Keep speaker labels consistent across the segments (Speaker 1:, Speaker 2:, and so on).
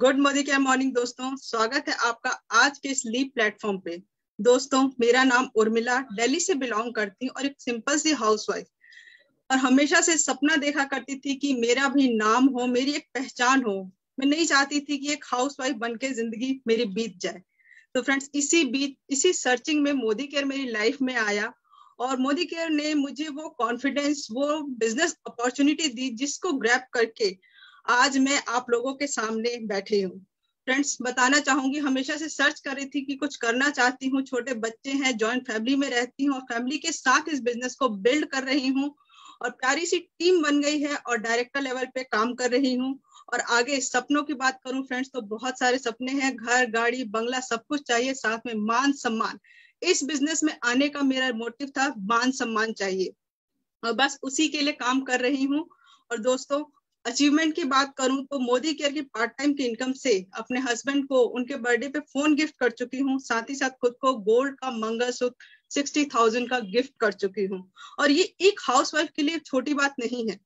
Speaker 1: Good morning क्या morning दोस्तों स्वागत है आपका आज के इस लीप प्लेटफॉर्म पे दोस्तों मेरा नाम उर्मिला दिल्ली से बिलोंग करती हूँ और एक सिंपल सी हाउसवाइफ और हमेशा से सपना देखा करती थी कि मेरा भी नाम हो मेरी एक पहचान हो मैं नहीं चाहती थी कि एक हाउसवाइफ बनके जिंदगी मेरी बीत जाए तो फ्रेंड्स इसी बीच इसी सर्चिंग में मोदी केयर मेरी लाइफ में आया और मोदी केयर ने मुझे वो कॉन्फिडेंस वो बिजनेस अपॉर्चुनिटी दी जिसको ग्रैप करके आज मैं आप लोगों के सामने बैठे हूँ फ्रेंड्स बताना चाहूंगी हमेशा से सर्च कर रही थी कि कुछ करना चाहती हूँ छोटे बच्चे हैं जॉइंट फैमिली में रहती हूँ और फैमिली के साथ इस बिजनेस को बिल्ड कर रही हूँ और प्यारी सी टीम बन गई है और डायरेक्टर लेवल पे काम कर रही हूँ और आगे सपनों की बात करूं फ्रेंड्स तो बहुत सारे सपने हैं घर गाड़ी बंगला सब कुछ चाहिए साथ में मान सम्मान इस बिजनेस में आने का मेरा मोटिव था मान सम्मान चाहिए और बस उसी के लिए काम कर रही हूँ और दोस्तों अचीवमेंट की बात करूं तो मोदी केयर की पार्ट टाइम की इनकम से अपने हस्बैंड को उनके बर्थडे पे फोन गिफ्ट कर चुकी हूं साथ ही साथ खुद को गोल्ड का मंगलसूत्र सिक्सटी थाउजेंड का गिफ्ट कर चुकी हूँ और ये एक हाउसवाइफ के लिए छोटी बात नहीं है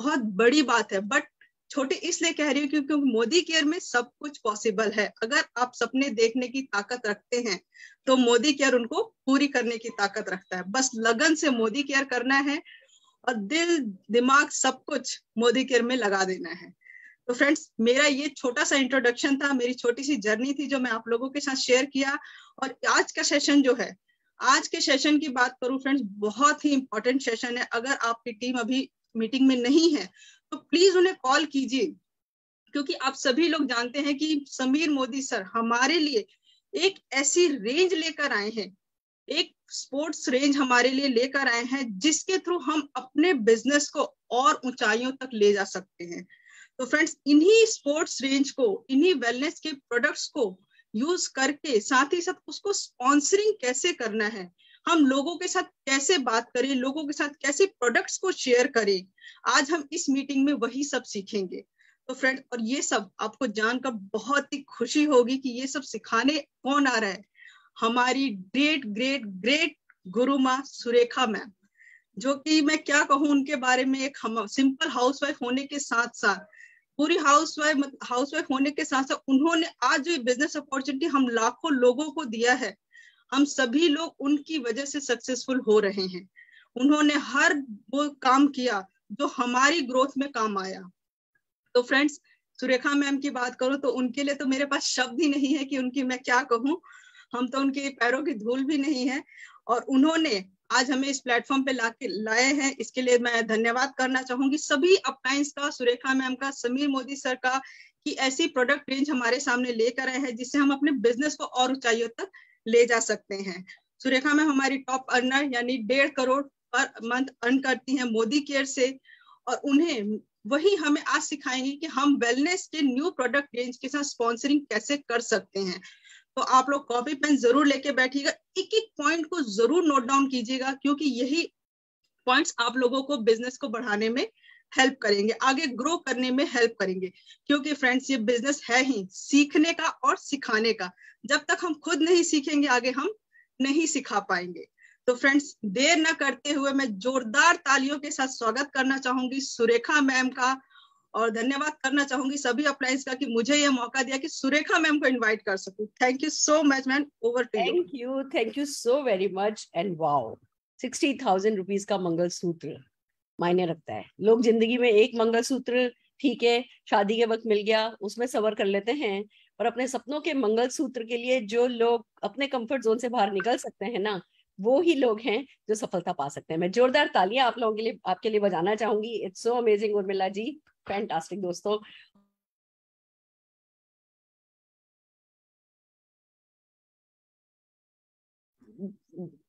Speaker 1: बहुत बड़ी बात है बट छोटी इसलिए कह रही हूँ क्योंकि मोदी केयर में सब कुछ पॉसिबल है अगर आप सपने देखने की ताकत रखते हैं तो मोदी केयर उनको पूरी करने की ताकत रखता है बस लगन से मोदी केयर करना है और दिल दिमाग सब कुछ मोदी केयर में लगा देना है तो फ्रेंड्स मेरा ये छोटा सा इंट्रोडक्शन था मेरी छोटी सी जर्नी थी जो मैं आप लोगों के साथ शेयर किया और आज का सेशन जो है आज के सेशन की बात करूं फ्रेंड्स बहुत ही इंपॉर्टेंट सेशन है अगर आपकी टीम अभी मीटिंग में नहीं है तो प्लीज उन्हें कॉल कीजिए क्योंकि आप सभी लोग जानते हैं कि समीर मोदी सर हमारे लिए एक ऐसी रेंज लेकर आए हैं एक स्पोर्ट्स रेंज हमारे लिए लेकर आए हैं जिसके थ्रू हम अपने बिजनेस को और ऊंचाइयों तक ले जा सकते हैं तो फ्रेंड्स इन्हीं स्पोर्ट्स रेंज को इन्हीं वेलनेस के प्रोडक्ट्स को यूज करके साथ ही साथ उसको स्पॉन्सरिंग कैसे करना है हम लोगों के साथ कैसे बात करें लोगों के साथ कैसे प्रोडक्ट्स को शेयर करें आज हम इस मीटिंग में वही सब सीखेंगे तो फ्रेंड और ये सब आपको जानकर बहुत ही खुशी होगी कि ये सब सिखाने कौन आ रहा है हमारी ग्रेट ग्रेट ग्रेट गुरु माँ सुरेखा मैम जो कि मैं क्या कहूँ उनके बारे में एक हम सिंपल हाउसवाइफ होने के साथ साथ पूरी हाउसवाइफ हाउसवाइफ होने के साथ साथ उन्होंने आज जो बिजनेस अपॉर्चुनिटी हम लाखों लोगों को दिया है हम सभी लोग उनकी वजह से सक्सेसफुल हो रहे हैं उन्होंने हर वो काम किया जो हमारी ग्रोथ में काम आया तो फ्रेंड्स सुरेखा मैम की बात करूं तो उनके लिए तो मेरे पास शब्द ही नहीं है कि उनकी मैं क्या कहूँ हम तो उनके पैरों की धूल भी नहीं है और उन्होंने आज हमें इस प्लेटफॉर्म पे ला लाए हैं इसके लिए मैं धन्यवाद करना चाहूंगी सभी अपलाइंस का सुरेखा मैम का समीर मोदी सर का कि ऐसी प्रोडक्ट रेंज हमारे सामने लेकर आए हैं जिससे हम अपने बिजनेस को और ऊंचाइयों तक ले जा सकते हैं सुरेखा मैम हमारी टॉप अर्नर यानी डेढ़ करोड़ पर मंथ अर्न करती हैं मोदी केयर से और उन्हें वही हमें आज सिखाएंगे कि हम वेलनेस के न्यू प्रोडक्ट रेंज के साथ स्पॉन्सरिंग कैसे कर सकते हैं तो आप लोग कॉपी पेन जरूर लेके बैठिएगा एक एक पॉइंट को जरूर नोट डाउन कीजिएगा क्योंकि यही पॉइंट्स आप लोगों को बिजनेस को बढ़ाने में हेल्प करेंगे आगे ग्रो करने में हेल्प करेंगे क्योंकि फ्रेंड्स ये बिजनेस है ही सीखने का और सिखाने का जब तक हम खुद नहीं सीखेंगे आगे हम नहीं सिखा पाएंगे तो फ्रेंड्स देर ना करते हुए मैं जोरदार तालियों के साथ स्वागत करना चाहूंगी सुरेखा मैम का और धन्यवाद करना चाहूंगी सभी अप्लायंस का कि मुझे यह मौका दिया कि सुरेखा मैम को इनवाइट कर सकूं thank you so much ma'am over to thank you thank you so very much and wow sixty thousand rupees का मंगल सूत्र
Speaker 2: मायने रखता है लोग जिंदगी में एक मंगल सूत्र ठीक है शादी के वक्त मिल गया उसमें सबर कर लेते हैं और अपने सपनों के मंगल सूत्र के लिए जो लोग अपने कंफर्ट जोन से बाहर निकल सकते हैं ना वो ही लोग हैं जो सफलता पा सकते हैं मैं जोरदार तालियां आप लोगों के लिए
Speaker 1: आपके लिए बजाना चाहूंगी it's so amazing Urmila ji fantastic दोस्तों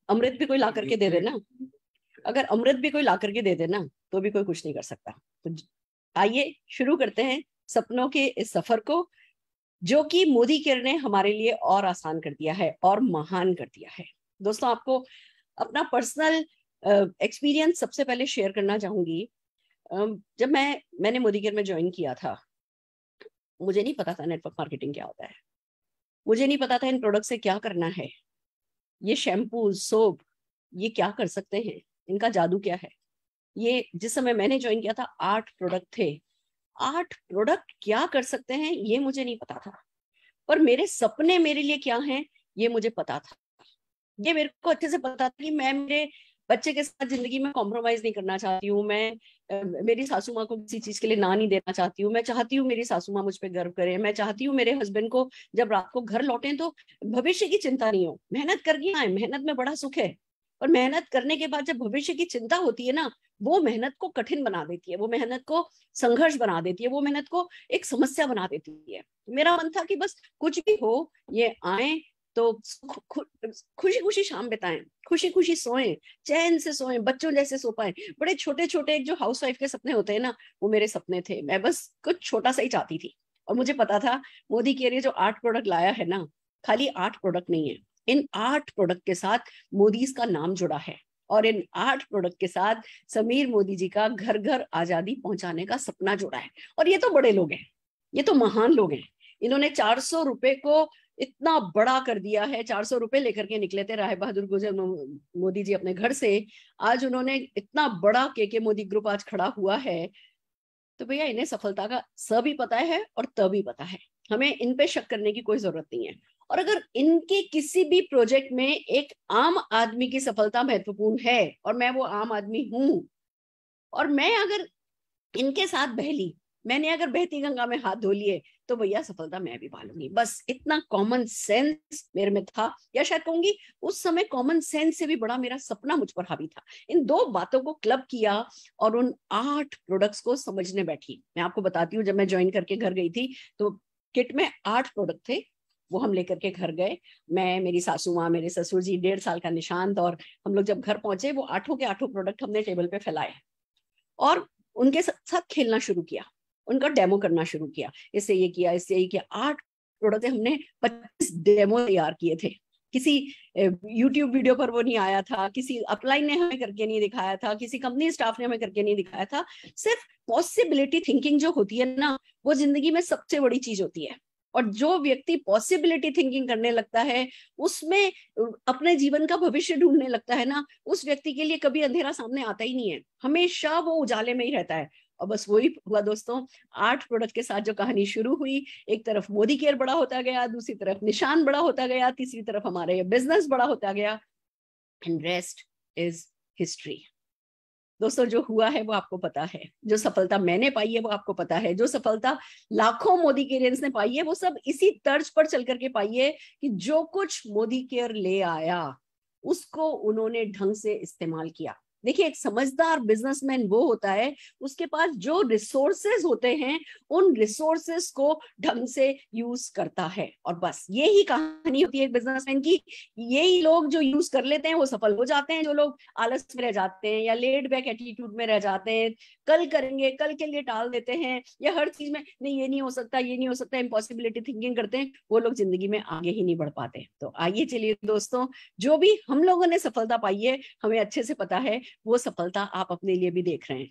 Speaker 1: अमृत भी कोई ला करके दे दे ना अगर अमृत भी कोई ला करके दे
Speaker 2: दे ना तो भी कोई कुछ नहीं कर सकता तो आइए शुरू करते हैं सपनों के इस सफर को जो कि मोदी केयर ने हमारे लिए और आसान कर दिया है और महान कर दिया है दोस्तों आपको अपना पर्सनल एक्सपीरियंस सबसे पहले शेयर करना चाहूंगी जब मैं मैंने मोदी केयर में ज्वाइन किया था मुझे नहीं पता था नेटवर्क मार्केटिंग क्या होता है मुझे नहीं पता था इन प्रोडक्ट से क्या करना है ये शैम्पू सोप ये क्या कर सकते हैं इनका जादू क्या है ये जिस समय मैंने ज्वाइन किया था आठ प्रोडक्ट थे आठ प्रोडक्ट क्या कर सकते हैं ये मुझे नहीं पता था पर मेरे सपने मेरे लिए क्या हैं ये मुझे पता था ये मेरे को अच्छे से पता था कि मैं मेरे बच्चे के साथ जिंदगी में कॉम्प्रोमाइज नहीं करना चाहती हूँ मैं मेरी सासू माँ को किसी चीज के लिए ना नहीं देना चाहती हूँ मैं चाहती हूँ मेरी सासू माँ मुझ पर गर्व करे मैं चाहती हूँ मेरे हस्बैंड को जब रात को घर लौटे तो भविष्य की चिंता नहीं हो मेहनत करके आए मेहनत में बड़ा सुख है और मेहनत करने के बाद जब भविष्य की चिंता होती है ना वो मेहनत को कठिन बना देती है वो मेहनत को संघर्ष बना देती है वो मेहनत को एक समस्या बना देती है मेरा मन था कि बस कुछ भी हो ये आए तो खुशी खुशी शाम बिताएं खुशी खुशी सोएं चैन से सोएं बच्चों जैसे सो पाए बड़े छोटे छोटे जो हाउस वाइफ के सपने होते हैं ना वो मेरे सपने थे मैं बस कुछ छोटा सा ही चाहती थी और मुझे पता था मोदी के लिए जो आर्ट प्रोडक्ट लाया है ना खाली आर्ट प्रोडक्ट नहीं है इन आर्ट प्रोडक्ट के साथ मोदी का नाम जुड़ा है और इन आठ प्रोडक्ट के साथ समीर मोदी जी का घर घर आजादी पहुंचाने का सपना जुड़ा है और ये तो बड़े लोग हैं ये तो महान लोग हैं इन्होंने चार सौ रुपए को इतना बड़ा कर दिया है चार सौ रुपए लेकर के निकले थे राय बहादुर गुजर मोदी जी अपने घर से आज उन्होंने इतना बड़ा के के मोदी ग्रुप आज खड़ा हुआ है तो भैया इन्हें सफलता का स भी पता है और त भी पता है हमें इन पे शक करने की कोई जरूरत नहीं है और अगर इनके किसी भी प्रोजेक्ट में एक आम आदमी की सफलता महत्वपूर्ण है और मैं वो आम आदमी हूं और मैं अगर इनके साथ बहली मैंने अगर बहती गंगा में हाथ धो लिए तो भैया सफलता मैं भी पालूंगी बस इतना कॉमन सेंस मेरे में था या शायद कहूंगी उस समय कॉमन सेंस से भी बड़ा मेरा सपना मुझ पर हावी था इन दो बातों को क्लब किया और उन आठ प्रोडक्ट्स को समझने बैठी मैं आपको बताती हूँ जब मैं ज्वाइन करके घर गई थी तो किट में आठ प्रोडक्ट थे वो हम लेकर के घर गए मैं मेरी सासू माँ मेरे ससुर जी डेढ़ साल का निशांत और हम लोग जब घर पहुंचे वो आठों के आठों प्रोडक्ट हमने टेबल पे फैलाए और उनके साथ खेलना शुरू किया उनका डेमो करना शुरू किया इससे ये किया इससे ये किया आठ प्रोडक्ट हमने पच्चीस डेमो तैयार किए थे किसी YouTube वीडियो पर वो नहीं आया था किसी अपलाइन ने हमें करके नहीं दिखाया था किसी कंपनी स्टाफ ने हमें करके नहीं दिखाया था सिर्फ पॉसिबिलिटी थिंकिंग जो होती है ना वो जिंदगी में सबसे बड़ी चीज होती है और जो व्यक्ति पॉसिबिलिटी थिंकिंग करने लगता है उसमें अपने जीवन का भविष्य ढूंढने लगता है ना उस व्यक्ति के लिए कभी अंधेरा सामने आता ही नहीं है हमेशा वो उजाले में ही रहता है और बस वही हुआ दोस्तों आठ प्रोडक्ट के साथ जो कहानी शुरू हुई एक तरफ मोदी केयर बड़ा होता गया दूसरी तरफ निशान बड़ा होता गया तीसरी तरफ हमारा ये बिजनेस बड़ा होता गया एंड रेस्ट इज हिस्ट्री दोस्तों जो हुआ है वो आपको पता है जो सफलता मैंने पाई है वो आपको पता है जो सफलता लाखों मोदी केयरियंस ने पाई है वो सब इसी तर्ज पर चल करके पाई है कि जो कुछ मोदी केयर ले आया उसको उन्होंने ढंग से इस्तेमाल किया देखिए एक समझदार बिजनेसमैन वो होता है उसके पास जो रिसोर्सेज होते हैं उन रिसोर्सेस को ढंग से यूज करता है और बस यही कहानी होती है एक बिजनेसमैन की यही लोग जो यूज कर लेते हैं वो सफल हो जाते हैं जो लोग आलस में रह जाते हैं या लेट बैक एटीट्यूड में रह जाते हैं कल करेंगे कल के लिए टाल देते हैं या हर चीज में नहीं ये नहीं हो सकता ये नहीं हो सकता इम्पॉसिबिलिटी थिंकिंग करते हैं वो लोग जिंदगी में आगे ही नहीं बढ़ पाते तो आइए चलिए दोस्तों जो भी हम लोगों ने सफलता पाई है हमें अच्छे से पता है वो सफलता आप अपने लिए भी देख रहे हैं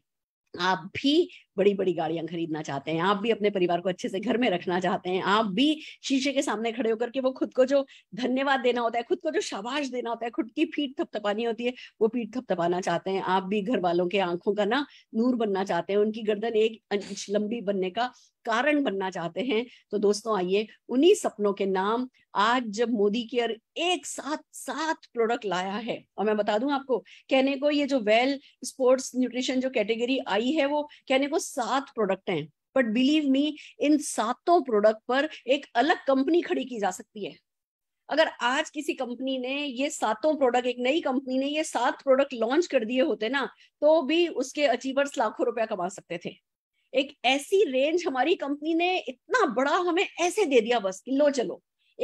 Speaker 2: आप भी बड़ी बड़ी गाड़ियां खरीदना चाहते हैं आप भी अपने परिवार को अच्छे से घर में रखना चाहते हैं आप भी शीशे के सामने खड़े होकर के वो खुद को जो धन्यवाद देना होता है खुद को जो शाबाश देना होता है खुद की पीठ थपथपानी होती है वो पीठ थपथपाना चाहते हैं आप भी घर वालों के आंखों का ना नूर बनना चाहते हैं उनकी गर्दन एक इंच लंबी बनने का कारण बनना चाहते हैं तो दोस्तों आइए उन्हीं सपनों के नाम आज जब मोदी केयर एक साथ सात प्रोडक्ट लाया है और मैं बता दूं आपको कहने को ये जो वेल स्पोर्ट्स न्यूट्रिशन जो कैटेगरी आई है वो कहने को सात प्रोडक्ट हैं बट बिलीव मी इन सातों प्रोडक्ट पर एक अलग कंपनी खड़ी की जा सकती है अगर आज किसी कंपनी ने ये सातों प्रोडक्ट एक नई कंपनी ने ये सात प्रोडक्ट लॉन्च कर दिए होते ना तो भी उसके अचीवर्स लाखों रुपया कमा सकते थे एक ऐसी रेंज हमारी कंपनी ने इतना बड़ा हमें ऐसे दे दिया बस कि लो चलो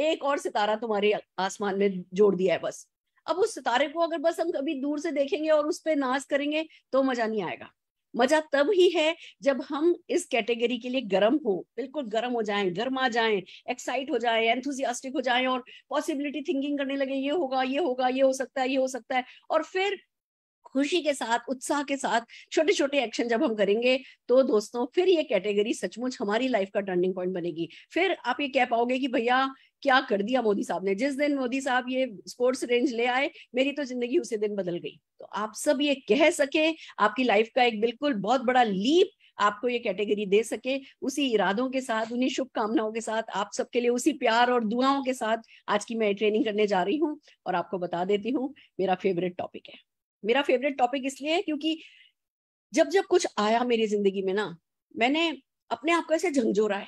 Speaker 2: एक और सितारा तुम्हारे आसमान में जोड़ दिया है बस अब उस सितारे को अगर बस हम कभी दूर से देखेंगे और उस पर नाच करेंगे तो मजा नहीं आएगा मजा तब ही है जब हम इस कैटेगरी के लिए गर्म हो बिल्कुल गर्म हो जाएं गर्मा जाएं एक्साइट हो जाएं एंथुजियास्टिक हो जाएं और पॉसिबिलिटी थिंकिंग करने लगे ये होगा ये होगा ये हो सकता है ये हो सकता है और फिर खुशी के साथ उत्साह के साथ छोटे छोटे एक्शन जब हम करेंगे तो दोस्तों फिर ये कैटेगरी सचमुच हमारी लाइफ का टर्निंग पॉइंट बनेगी फिर आप ये कह पाओगे कि भैया क्या कर दिया मोदी साहब ने जिस दिन मोदी साहब ये स्पोर्ट्स रेंज ले आए मेरी तो जिंदगी उसी दिन बदल गई तो आप सब ये कह सके आपकी लाइफ का एक बिल्कुल बहुत बड़ा लीप आपको ये कैटेगरी दे सके उसी इरादों के साथ उन्हीं शुभकामनाओं के साथ आप सबके लिए उसी प्यार और दुआओं के साथ आज की मैं ट्रेनिंग करने जा रही हूँ और आपको बता देती हूँ मेरा फेवरेट टॉपिक है मेरा फेवरेट टॉपिक इसलिए है क्योंकि जब जब कुछ आया मेरी जिंदगी में ना मैंने अपने आप को ऐसे झंझोरा है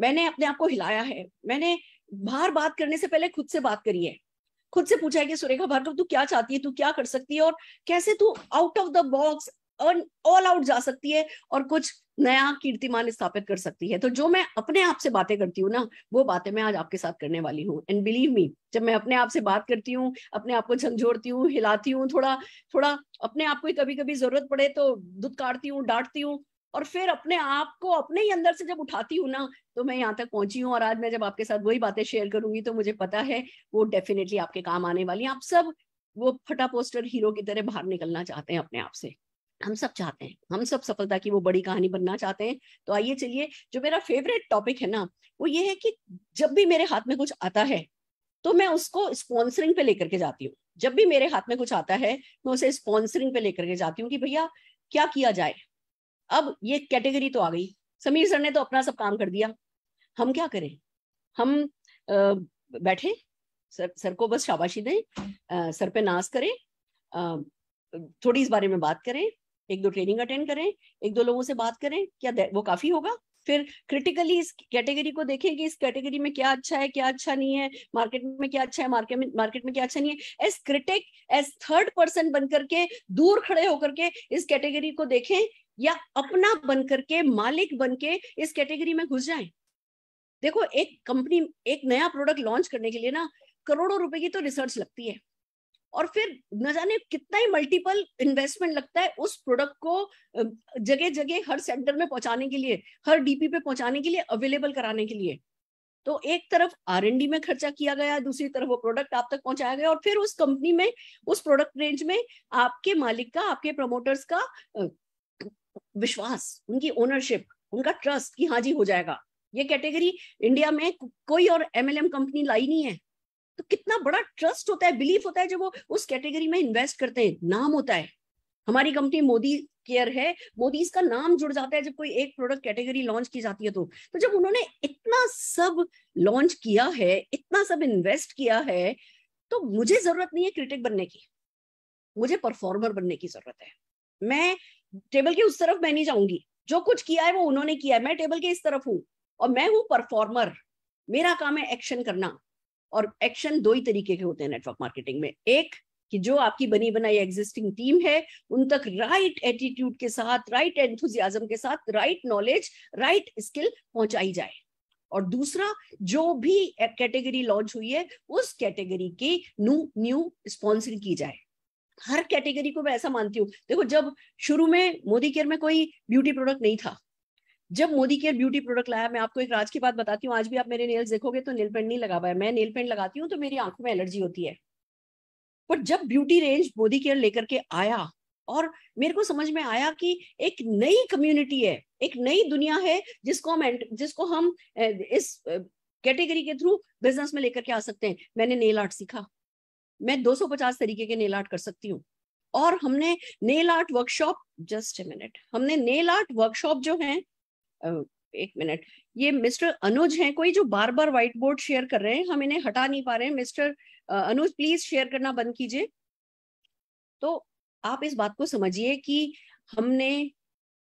Speaker 2: मैंने अपने आप को हिलाया है मैंने बाहर बात करने से पहले खुद से बात करी है खुद से पूछा है कि सुरेखा भार्गव तू क्या चाहती है तू क्या कर सकती है और कैसे तू out of the box all out जा सकती है और कुछ नया कीर्तिमान स्थापित कर सकती है तो जो मैं अपने आप से बातें करती हूँ ना वो बातें मैं आज आपके साथ करने वाली हूँ एंड बिलीव मी जब मैं अपने आप से बात करती हूँ अपने आप को झंझोड़ती हूँ हिलाती हूँ थोड़ा थोड़ा अपने आप को कभी कभी जरूरत पड़े तो दुदकारती हूँ डांटती हूँ और फिर अपने आप को अपने ही अंदर से जब उठाती हूँ ना तो मैं यहाँ तक पहुंची हूँ और आज मैं जब आपके साथ वही बातें शेयर करूंगी तो मुझे पता है वो डेफिनेटली आपके काम आने वाली है आप सब वो फटा पोस्टर हीरो की तरह बाहर निकलना चाहते हैं अपने आप से हम सब चाहते हैं हम सब सफलता की वो बड़ी कहानी बनना चाहते हैं तो आइए चलिए जो मेरा फेवरेट टॉपिक है ना वो ये है कि जब भी मेरे हाथ में कुछ आता है तो मैं उसको स्पॉन्सरिंग पे लेकर के जाती हूँ जब भी मेरे हाथ में कुछ आता है मैं उसे स्पॉन्सरिंग पे लेकर के जाती हूँ कि भैया क्या किया जाए अब ये कैटेगरी तो आ गई समीर सर ने तो अपना सब काम कर दिया हम क्या करें हम आ, बैठे सर सर को बस शाबाशी दें आ, सर पे नाश करें आ, थोड़ी इस बारे में बात करें एक दो ट्रेनिंग अटेंड करें एक दो लोगों से बात करें क्या वो काफी होगा फिर क्रिटिकली इस कैटेगरी को देखें कि इस कैटेगरी में क्या अच्छा है क्या अच्छा नहीं है मार्केट में क्या अच्छा है मार्केट में मार्केट में क्या अच्छा नहीं है as critic as third person बन करके दूर खड़े होकर के इस कैटेगरी को देखें या अपना बन करके मालिक बन के इस कैटेगरी में घुस जाए देखो एक कंपनी एक नया प्रोडक्ट लॉन्च करने के लिए ना करोड़ों रुपए की तो रिसर्च लगती है और फिर न जाने कितना ही मल्टीपल इन्वेस्टमेंट लगता है उस प्रोडक्ट को जगह जगह हर सेंटर में पहुंचाने के लिए हर डीपी पे पहुंचाने के लिए अवेलेबल कराने के लिए तो एक तरफ आर एन डी में खर्चा किया गया दूसरी तरफ वो प्रोडक्ट आप तक पहुंचाया गया और फिर उस कंपनी में उस प्रोडक्ट रेंज में आपके मालिक का आपके प्रमोटर्स का विश्वास उनकी ओनरशिप उनका ट्रस्ट कि हाँ जी हो जाएगा ये कैटेगरी इंडिया में कोई और एमएलएम कंपनी लाई नहीं है तो कितना बड़ा ट्रस्ट होता है बिलीफ होता है जब वो उस कैटेगरी में इन्वेस्ट करते हैं नाम होता है हमारी कंपनी मोदी केयर है मोदी इसका नाम जुड़ जाता है जब कोई एक प्रोडक्ट कैटेगरी लॉन्च की जाती है तो तो जब उन्होंने इतना सब लॉन्च किया है इतना सब इन्वेस्ट किया है तो मुझे जरूरत नहीं है क्रिटिक बनने की मुझे परफॉर्मर बनने की जरूरत है मैं टेबल के उस तरफ मैं नहीं जाऊंगी जो कुछ किया है वो उन्होंने किया है मैं टेबल के इस तरफ हूँ और मैं हूँ परफॉर्मर मेरा काम है एक्शन करना और एक्शन दो ही तरीके के होते हैं नेटवर्क मार्केटिंग में एक कि जो आपकी बनी बनाई एग्जिस्टिंग टीम है उन तक राइट एटीट्यूड के साथ राइट एंथुजियाजम के साथ राइट नॉलेज राइट स्किल पहुंचाई जाए और दूसरा जो भी कैटेगरी लॉन्च हुई है उस कैटेगरी की न्यू न्यू स्पॉन्सरिंग की जाए हर कैटेगरी को मैं ऐसा मानती हूँ देखो जब शुरू में मोदी केयर में कोई ब्यूटी प्रोडक्ट नहीं था जब मोदी केयर ब्यूटी प्रोडक्ट लाया मैं आपको एक राज की बात बताती हूँ आज भी आप मेरे नेल्स देखोगे तो नेल पेंट नहीं लगा पाया मैं नेल पेंट लगाती हूँ तो मेरी आंखों में एलर्जी होती है पर जब ब्यूटी रेंज मोदी केयर लेकर के आया और मेरे को समझ में आया कि एक नई कम्युनिटी है एक नई दुनिया है जिसको हम जिसको हम इस कैटेगरी के थ्रू बिजनेस में लेकर के आ सकते हैं मैंने नेल आर्ट सीखा मैं 250 तरीके के नेल आर्ट कर सकती हूँ और हमने nail art workshop just a minute हमने नेल आर्ट वर्कशॉप जो है Oh, एक मिनट ये मिस्टर अनुज हैं कोई जो बार बार व्हाइट बोर्ड शेयर कर रहे हैं हम इन्हें हटा नहीं पा रहे हैं मिस्टर अनुज प्लीज शेयर करना बंद कीजिए तो आप इस बात को समझिए कि हमने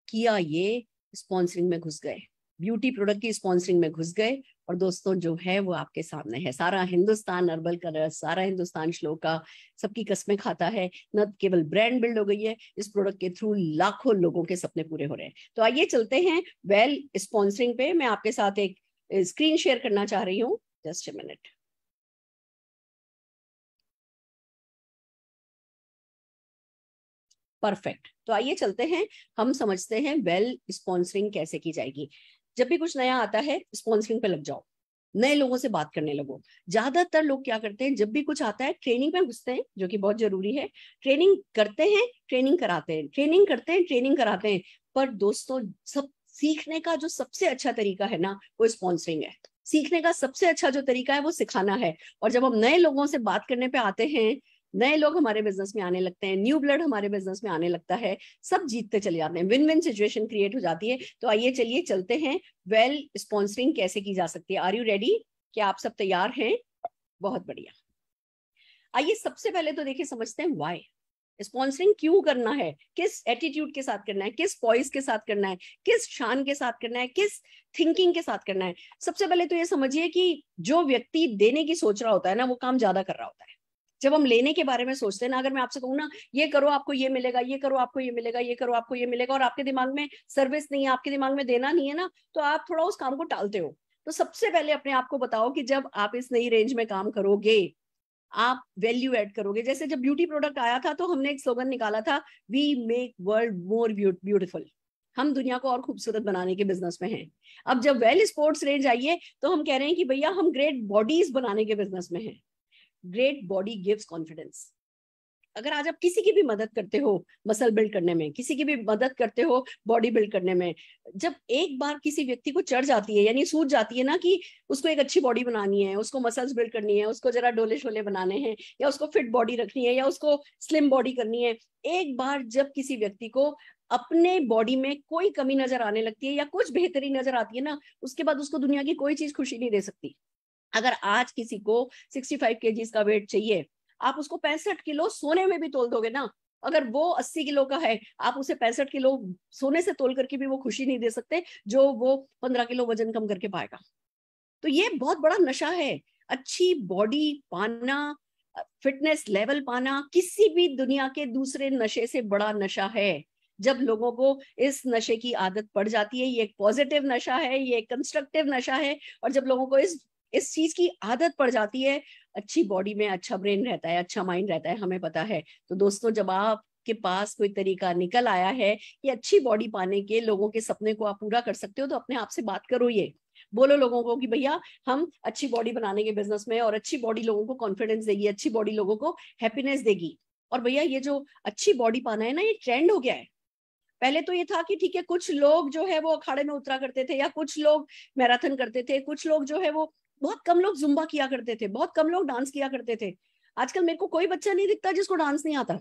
Speaker 2: किया ये स्पॉन्सरिंग में घुस गए ब्यूटी प्रोडक्ट की स्पॉन्सरिंग में घुस गए और दोस्तों जो है वो आपके सामने है सारा हिंदुस्तान अर्बल कलर सारा हिंदुस्तान श्लोका सबकी कस्में खाता है न केवल ब्रांड बिल्ड हो गई है इस प्रोडक्ट के थ्रू लाखों लोगों के सपने पूरे हो रहे हैं तो आइए चलते हैं वेल स्पॉन्सरिंग पे मैं आपके साथ एक
Speaker 1: स्क्रीन शेयर करना चाह रही हूँ जस्ट ए मिनट परफेक्ट तो आइए चलते
Speaker 2: हैं हम समझते हैं वेल स्पॉन्सरिंग कैसे की जाएगी जब भी कुछ नया आता है स्पॉन्सरिंग पे लग जाओ नए लोगों से बात करने लगो ज्यादातर लोग क्या करते हैं जब भी कुछ आता है ट्रेनिंग में घुसते हैं जो कि बहुत जरूरी है ट्रेनिंग करते हैं ट्रेनिंग कराते हैं ट्रेनिंग करते हैं ट्रेनिंग कराते हैं पर दोस्तों सब सीखने का जो सबसे अच्छा तरीका है ना वो स्पॉन्सरिंग है सीखने का सबसे अच्छा जो तरीका है वो सिखाना है और जब हम नए लोगों से बात करने पे आते हैं नए लोग हमारे बिजनेस में आने लगते हैं न्यू ब्लड हमारे बिजनेस में आने लगता है सब जीतते चले जाते हैं विन विन सिचुएशन क्रिएट हो जाती है तो आइए चलिए चलते हैं वेल स्पॉन्सरिंग कैसे की जा सकती है आर यू रेडी क्या आप सब तैयार हैं बहुत बढ़िया आइए सबसे पहले तो देखिए समझते हैं वाई स्पॉन्सरिंग क्यों करना है किस एटीट्यूड के साथ करना है किस पॉइस के साथ करना है किस शान के साथ करना है किस थिंकिंग के साथ करना है सबसे पहले तो ये समझिए कि जो व्यक्ति देने की सोच रहा होता है ना वो काम ज्यादा कर रहा होता है जब हम लेने के बारे में सोचते हैं ना अगर मैं आपसे कहूँ ना ये करो आपको ये मिलेगा ये करो आपको ये मिलेगा ये करो आपको ये मिलेगा और आपके दिमाग में सर्विस नहीं है आपके दिमाग में देना नहीं है ना तो आप थोड़ा उस काम को टालते हो तो सबसे पहले अपने आप को बताओ कि जब आप इस नई रेंज में काम करोगे आप वैल्यू ऐड करोगे जैसे जब ब्यूटी प्रोडक्ट आया था तो हमने एक स्लोगन निकाला था we make world more beautiful हम दुनिया को और खूबसूरत बनाने के बिजनेस में हैं अब जब वेल स्पोर्ट्स रेंज आई है तो हम कह रहे हैं कि भैया हम ग्रेट बॉडीज बनाने के बिजनेस में हैं ग्रेट बॉडी गिव्स कॉन्फिडेंस अगर आज आप किसी की भी मदद करते हो मसल बिल्ड करने में किसी की भी मदद करते हो बॉडी बिल्ड करने में जब एक बार किसी व्यक्ति को चढ़ जाती है यानी सूझ जाती है ना कि उसको एक अच्छी बॉडी बनानी है उसको मसल्स बिल्ड करनी है उसको जरा डोले शोले बनाने हैं या उसको फिट बॉडी रखनी है या उसको स्लिम बॉडी करनी है एक बार जब किसी व्यक्ति को अपने बॉडी में कोई कमी नजर आने लगती है या कुछ बेहतरी नजर आती है ना उसके बाद उसको दुनिया की कोई चीज खुशी नहीं दे सकती अगर आज किसी को 65 फाइव का वेट चाहिए आप उसको पैंसठ किलो सोने में भी तोल दोगे ना अगर वो 80 किलो का है आप उसे पैंसठ किलो सोने से तोल करके भी वो खुशी नहीं दे सकते जो वो 15 किलो वजन कम करके पाएगा तो ये बहुत बड़ा नशा है अच्छी बॉडी पाना फिटनेस लेवल पाना किसी भी दुनिया के दूसरे नशे से बड़ा नशा है जब लोगों को इस नशे की आदत पड़ जाती है ये एक पॉजिटिव नशा है ये एक कंस्ट्रक्टिव नशा है और जब लोगों को इस इस चीज की आदत पड़ जाती है अच्छी बॉडी में अच्छा ब्रेन रहता है अच्छा माइंड रहता है हमें पता है तो दोस्तों जब आप के पास कोई तरीका निकल आया है कि अच्छी बॉडी पाने के लोगों के सपने को आप पूरा कर सकते हो तो अपने आप से बात करो ये बोलो लोगों को कि भैया हम अच्छी बॉडी बनाने के बिजनेस में और अच्छी बॉडी लोगों को कॉन्फिडेंस देगी अच्छी बॉडी लोगों को हैप्पीनेस देगी और भैया ये जो अच्छी बॉडी पाना है ना ये ट्रेंड हो गया है पहले तो ये था कि ठीक है कुछ लोग जो है वो अखाड़े में उतरा करते थे या कुछ लोग मैराथन करते थे कुछ लोग जो है वो बहुत कम लोग जुम्बा किया करते थे बहुत कम लोग डांस किया करते थे आजकल मेरे को कोई बच्चा नहीं दिखता जिसको डांस नहीं आता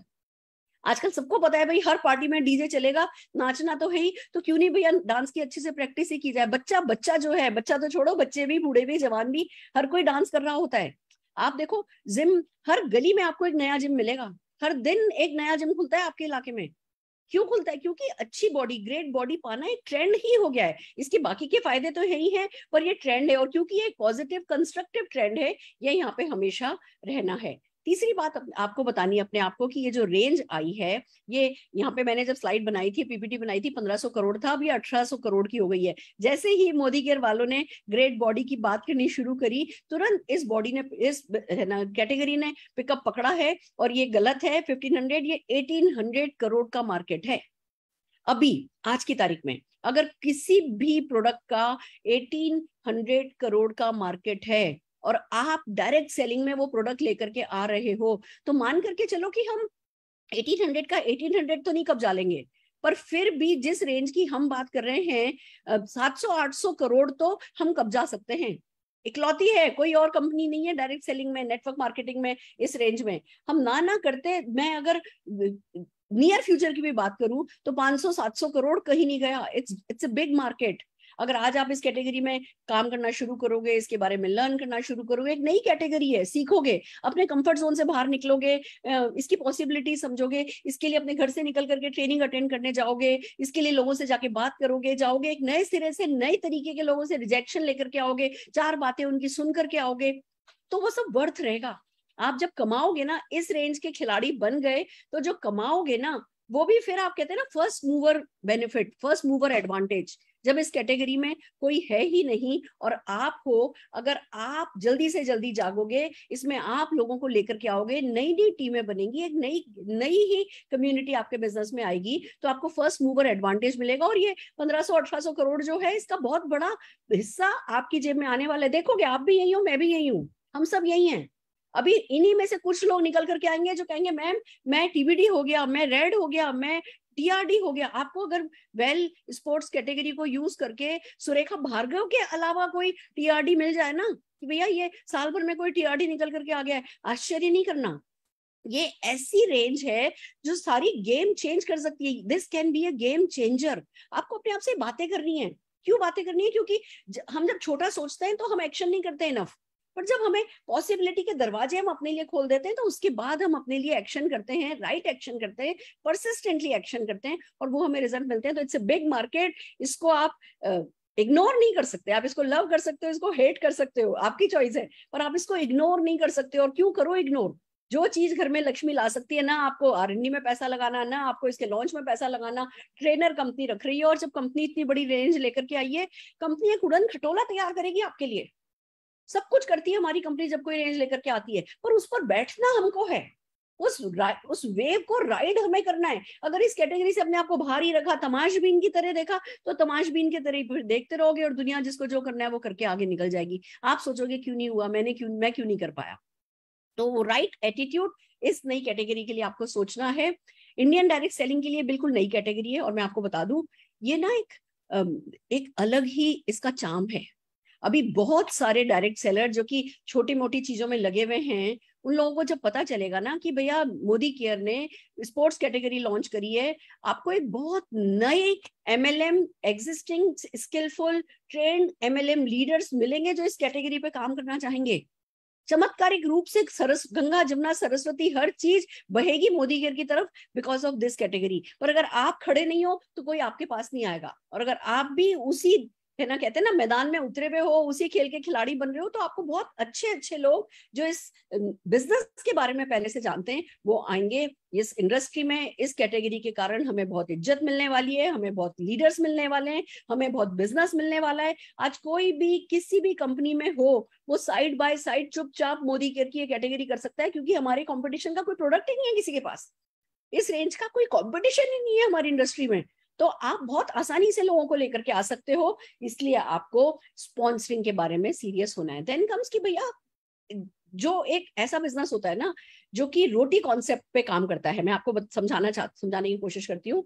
Speaker 2: आजकल सबको पता है भाई हर पार्टी में डीजे चलेगा नाचना तो है ही तो क्यों नहीं भैया डांस की अच्छे से प्रैक्टिस ही की जाए बच्चा बच्चा जो है बच्चा तो छोड़ो बच्चे भी बूढ़े भी जवान भी हर कोई डांस कर रहा होता है आप देखो जिम हर गली में आपको एक नया जिम मिलेगा हर दिन एक नया जिम खुलता है आपके इलाके में क्यों खुलता है क्योंकि अच्छी बॉडी ग्रेट बॉडी पाना एक ट्रेंड ही हो गया है इसके बाकी के फायदे तो है ही है पर ये ट्रेंड है और क्योंकि ये पॉजिटिव कंस्ट्रक्टिव ट्रेंड है ये यहाँ पे हमेशा रहना है तीसरी बात आपको बतानी अपने आप को कि ये जो रेंज आई है ये यहाँ पे मैंने जब स्लाइड बनाई थी पीपीटी बनाई थी 1500 करोड़ था अब 1800 करोड़ की हो गई है जैसे ही मोदी केयर वालों ने ग्रेट बॉडी की बात करनी शुरू करी तुरंत इस बॉडी ने इस कैटेगरी ने पिकअप पकड़ा है और ये गलत है फिफ्टीन ये एटीन करोड़ का मार्केट है अभी आज की तारीख में अगर किसी भी प्रोडक्ट का 1800 करोड़ का मार्केट है और आप डायरेक्ट सेलिंग में वो प्रोडक्ट लेकर के आ रहे हो तो मान करके चलो कि हम 1800 का 1800 तो नहीं कब्जा लेंगे पर फिर भी जिस रेंज की हम बात कर रहे हैं 700-800 करोड़ तो हम कब्जा सकते हैं इकलौती है कोई और कंपनी नहीं है डायरेक्ट सेलिंग में नेटवर्क मार्केटिंग में इस रेंज में हम ना ना करते मैं अगर नियर फ्यूचर की भी बात करूं तो 500 700 करोड़ कहीं नहीं गया it's it's a big market अगर आज आप इस कैटेगरी में काम करना शुरू करोगे इसके बारे में लर्न करना शुरू करोगे एक नई कैटेगरी है सीखोगे अपने कंफर्ट जोन से बाहर निकलोगे इसकी पॉसिबिलिटी समझोगे इसके लिए अपने घर से निकल करके ट्रेनिंग अटेंड करने जाओगे इसके लिए लोगों से जाके बात करोगे जाओगे एक नए सिरे से नए तरीके के लोगों से रिजेक्शन लेकर के आओगे चार बातें उनकी सुन करके आओगे तो वो सब वर्थ रहेगा आप जब कमाओगे ना इस रेंज के खिलाड़ी बन गए तो जो कमाओगे ना वो भी फिर आप कहते हैं ना first mover benefit first mover advantage जब इस कैटेगरी में कोई है ही नहीं और आप हो अगर आप जल्दी से जल्दी जागोगे इसमें आप लोगों को लेकर के आओगे नई नई टीमें बनेंगी एक नई नई ही कम्युनिटी आपके बिजनेस में आएगी तो आपको फर्स्ट मूवर एडवांटेज मिलेगा और ये पंद्रह सौ अठारह सौ करोड़ जो है इसका बहुत बड़ा हिस्सा आपकी जेब में आने वाला है देखोगे आप भी यही हो मैं भी यही हूँ हम सब यही हैं अभी इन्हीं में से कुछ लोग निकल करके आएंगे जो कहेंगे मैम मैं टीबीडी हो गया मैं रेड हो गया मैं टीआरडी हो गया आपको अगर वेल स्पोर्ट्स कैटेगरी को यूज करके सुरेखा भार्गव के अलावा कोई टीआरडी मिल जाए ना कि भैया ये साल भर में कोई टीआरडी निकल करके आ गया है आश्चर्य नहीं करना ये ऐसी रेंज है जो सारी गेम चेंज कर सकती है this can be a game changer आपको अपने आप से बातें करनी है क्यों बातें करनी है क्योंकि हम जब छोटा सोचते हैं तो हम एक्शन नहीं करते इनफ पर जब हमें पॉसिबिलिटी के दरवाजे हम अपने लिए खोल देते हैं तो उसके बाद हम अपने लिए एक्शन करते हैं राइट एक्शन करते हैं परसिस्टेंटली एक्शन करते हैं और वो हमें रिजल्ट मिलते हैं तो इट्स ए बिग मार्केट इसको आप इग्नोर नहीं कर सकते आप इसको लव कर सकते हो इसको हेट कर सकते हो आपकी चॉइस है पर आप इसको इग्नोर नहीं कर सकते और क्यों करो इग्नोर जो चीज घर में लक्ष्मी ला सकती है ना आपको आर में पैसा लगाना ना आपको इसके लॉन्च में पैसा लगाना ट्रेनर कंपनी रख रही है और जब कंपनी इतनी बड़ी रेंज लेकर के आई है कंपनी एक उड़न खटोला तैयार करेगी आपके लिए सब कुछ करती है हमारी कंपनी जब कोई रेंज लेकर के आती है पर उस पर बैठना हमको है उस उस वेव को राइड हमें करना है अगर इस कैटेगरी से अपने आप को भारी रखा तमाशबीन की तरह देखा तो तमाशबीन के तरह देखते रहोगे और दुनिया जिसको जो करना है वो करके आगे निकल जाएगी आप सोचोगे क्यों नहीं हुआ मैंने क्यों मैं क्यों नहीं कर पाया तो वो राइट एटीट्यूड इस नई कैटेगरी के लिए आपको सोचना है इंडियन डायरेक्ट सेलिंग के लिए बिल्कुल नई कैटेगरी है और मैं आपको बता दूं ये ना एक एक अलग ही इसका चाम है अभी बहुत सारे डायरेक्ट सेलर जो कि छोटी मोटी चीजों में लगे हुए हैं उन लोगों को जब पता चलेगा ना कि भैया मोदी केयर ने स्पोर्ट्स कैटेगरी लॉन्च करी है आपको एक बहुत नए MLM existing skillful train MLM leaders मिलेंगे जो इस कैटेगरी पे काम करना चाहेंगे चमत्कारिक रूप से सरस गंगा जमुना सरस्वती हर चीज बहेगी मोदी केयर की तरफ बिकॉज ऑफ दिस कैटेगरी पर अगर आप खड़े नहीं हो तो कोई आपके पास नहीं आएगा और अगर आप भी उसी है ना कहते हैं ना मैदान में उतरे हुए हो उसी खेल के खिलाड़ी बन रहे हो तो आपको बहुत अच्छे अच्छे लोग जो इस बिजनेस के बारे में पहले से जानते हैं वो आएंगे इस इंडस्ट्री में इस कैटेगरी के कारण हमें बहुत इज्जत मिलने वाली है हमें बहुत लीडर्स मिलने वाले हैं हमें बहुत बिजनेस मिलने वाला है आज कोई भी किसी भी कंपनी में हो वो साइड बाय साइड चुपचाप मोदी केयर की कैटेगरी कर सकता है क्योंकि हमारे कॉम्पिटिशन का कोई प्रोडक्ट ही नहीं है किसी के पास इस रेंज का कोई कॉम्पिटिशन ही नहीं है हमारी इंडस्ट्री में तो आप बहुत आसानी से लोगों को लेकर के आ सकते हो इसलिए आपको स्पॉन्सरिंग के बारे में सीरियस होना है देन कम्स की भैया जो एक ऐसा बिजनेस होता है ना जो कि रोटी कॉन्सेप्ट पे काम करता है मैं आपको समझाना चाह समझाने की कोशिश करती हूँ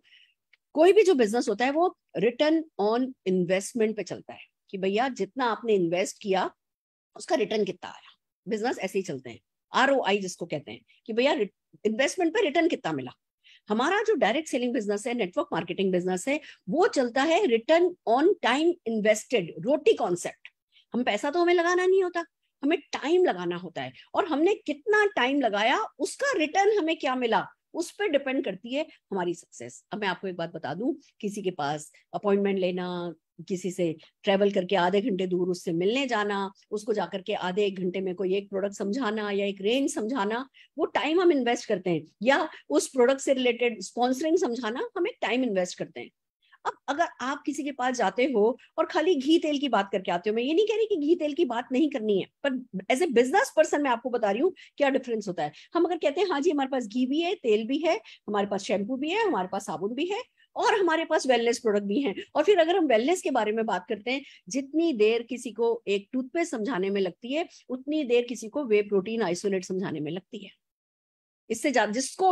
Speaker 2: कोई भी जो बिजनेस होता है वो रिटर्न ऑन इन्वेस्टमेंट पे चलता है कि भैया जितना आपने इन्वेस्ट किया उसका रिटर्न कितना आया बिजनेस ऐसे ही चलते हैं आर जिसको कहते हैं कि भैया इन्वेस्टमेंट पे रिटर्न कितना मिला हमारा जो डायरेक्ट सेलिंग बिजनेस है नेटवर्क मार्केटिंग बिजनेस है वो चलता है return on time invested ROTI concept हम पैसा तो हमें लगाना नहीं होता हमें टाइम लगाना होता है और हमने कितना टाइम लगाया उसका रिटर्न हमें क्या मिला उस पर डिपेंड करती है हमारी सक्सेस अब मैं आपको एक बात बता दूं किसी के पास अपॉइंटमेंट लेना किसी से ट्रेवल करके आधे घंटे दूर उससे मिलने जाना उसको जाकर के आधे एक घंटे में कोई एक प्रोडक्ट समझाना या एक रेंज समझाना वो टाइम हम इन्वेस्ट करते हैं या उस प्रोडक्ट से रिलेटेड स्पॉन्सरिंग समझाना हम एक टाइम इन्वेस्ट करते हैं अब अगर आप किसी के पास जाते हो और खाली घी तेल की बात करके आते हो मैं ये नहीं कह रही कि घी तेल की बात नहीं करनी है पर एज ए बिजनेस पर्सन मैं आपको बता रही हूँ क्या डिफरेंस होता है हम अगर कहते हैं हाँ जी हमारे पास घी भी है तेल भी है हमारे पास शैम्पू भी है हमारे पास साबुन भी है और हमारे पास वेलनेस प्रोडक्ट भी हैं और फिर अगर हम वेलनेस के बारे में बात करते हैं जितनी देर किसी को एक टूथपेस्ट समझाने में लगती है उतनी देर किसी को वे प्रोटीन आइसोलेट समझाने में लगती है इससे ज्यादा जिसको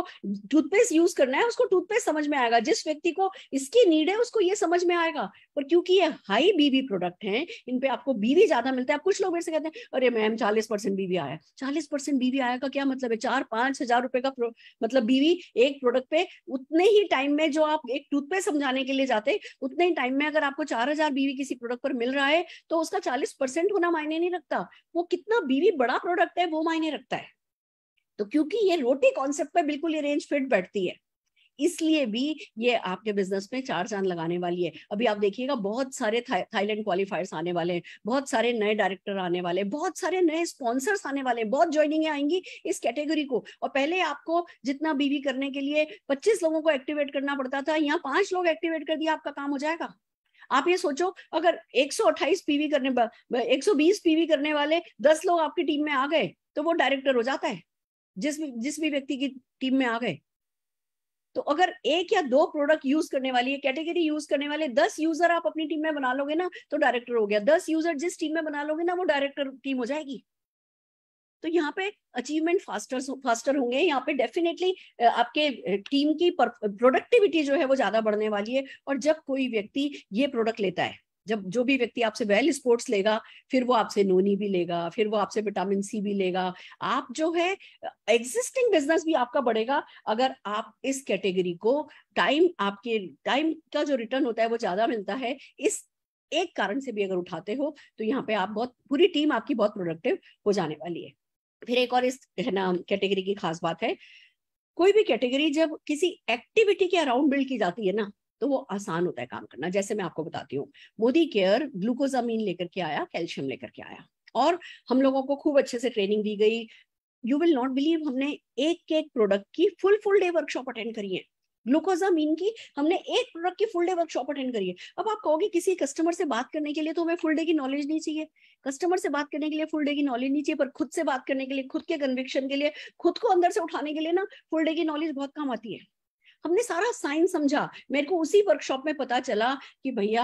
Speaker 2: टूथपेस्ट यूज करना है उसको टूथपेस्ट समझ में आएगा जिस व्यक्ति को इसकी नीड है उसको ये समझ में आएगा पर क्योंकि ये हाई बीबी प्रोडक्ट हैं इन पे आपको बीवी ज्यादा मिलता है कुछ लोग मेरे से कहते हैं अरे मैम चालीस परसेंट बीवी आया चालीस परसेंट बीवी आया का क्या मतलब है चार पांच हजार रुपए का मतलब बीवी एक प्रोडक्ट पे उतने ही टाइम में जो आप एक टूथपेस्ट समझाने के लिए जाते उतने ही टाइम में अगर आपको चार हजार बीवी किसी प्रोडक्ट पर मिल रहा है तो उसका चालीस परसेंट होना मायने नहीं रखता वो कितना बीवी बड़ा प्रोडक्ट है वो मायने रखता है तो क्योंकि ये रोटी कॉन्सेप्ट पे बिल्कुल ये रेंज फिट बैठती है इसलिए भी ये आपके बिजनेस में चार चांद लगाने वाली है अभी आप देखिएगा बहुत सारे थाईलैंड क्वालिफायर्स आने वाले हैं बहुत सारे नए डायरेक्टर आने वाले हैं बहुत सारे नए स्पॉन्सर्स आने वाले हैं बहुत ज्वाइनिंगें आएंगी इस कैटेगरी को और पहले आपको जितना बीवी करने के लिए पच्चीस लोगों को एक्टिवेट करना पड़ता था यहाँ पांच लोग एक्टिवेट कर दिया आपका काम हो जाएगा आप ये सोचो अगर एक पीवी करने एक पीवी करने वाले दस लोग आपकी टीम में आ गए तो वो डायरेक्टर हो जाता है जिस जिस भी व्यक्ति की टीम में आ गए तो अगर एक या दो प्रोडक्ट यूज करने वाली है कैटेगरी यूज करने वाले दस यूजर आप अपनी टीम में बना लोगे ना तो डायरेक्टर हो गया दस यूजर जिस टीम में बना लोगे ना वो डायरेक्टर टीम हो जाएगी तो यहाँ पे अचीवमेंट फास्टर फास्टर होंगे यहाँ पे डेफिनेटली आपके टीम की प्रोडक्टिविटी जो है वो ज्यादा बढ़ने वाली है और जब कोई व्यक्ति ये प्रोडक्ट लेता है जब जो भी व्यक्ति आपसे वेल स्पोर्ट्स लेगा फिर वो आपसे नोनी भी लेगा फिर वो आपसे विटामिन सी भी लेगा आप जो है एग्जिस्टिंग बिजनेस भी आपका बढ़ेगा अगर आप इस कैटेगरी को टाइम आपके टाइम का जो रिटर्न होता है वो ज्यादा मिलता है इस एक कारण से भी अगर उठाते हो तो यहाँ पे आप बहुत पूरी टीम आपकी बहुत प्रोडक्टिव हो जाने वाली है फिर एक और इस है ना कैटेगरी की खास बात है कोई भी कैटेगरी जब किसी एक्टिविटी के अराउंड बिल्ड की जाती है ना तो वो आसान होता है काम करना जैसे मैं आपको बताती हूँ मोदी केयर ग्लूकोजामीन लेकर के आया कैल्शियम लेकर के आया और हम लोगों को खूब अच्छे से ट्रेनिंग दी गई यू विल नॉट बिलीव हमने एक एक प्रोडक्ट की full full day workshop attend करी है ग्लूकोजामीन की हमने एक प्रोडक्ट की फुल डे वर्कशॉप अटेंड करी है अब आप कहोगे किसी कस्टमर से बात करने के लिए तो हमें फुल डे की नॉलेज नहीं चाहिए कस्टमर से बात करने के लिए फुल डे की नॉलेज नहीं चाहिए पर खुद से बात करने के लिए खुद के कन्विक्शन के लिए खुद को अंदर से उठाने के लिए ना फुल डे की नॉलेज बहुत काम आती है हमने सारा साइन समझा मेरे को उसी वर्कशॉप में पता चला कि भैया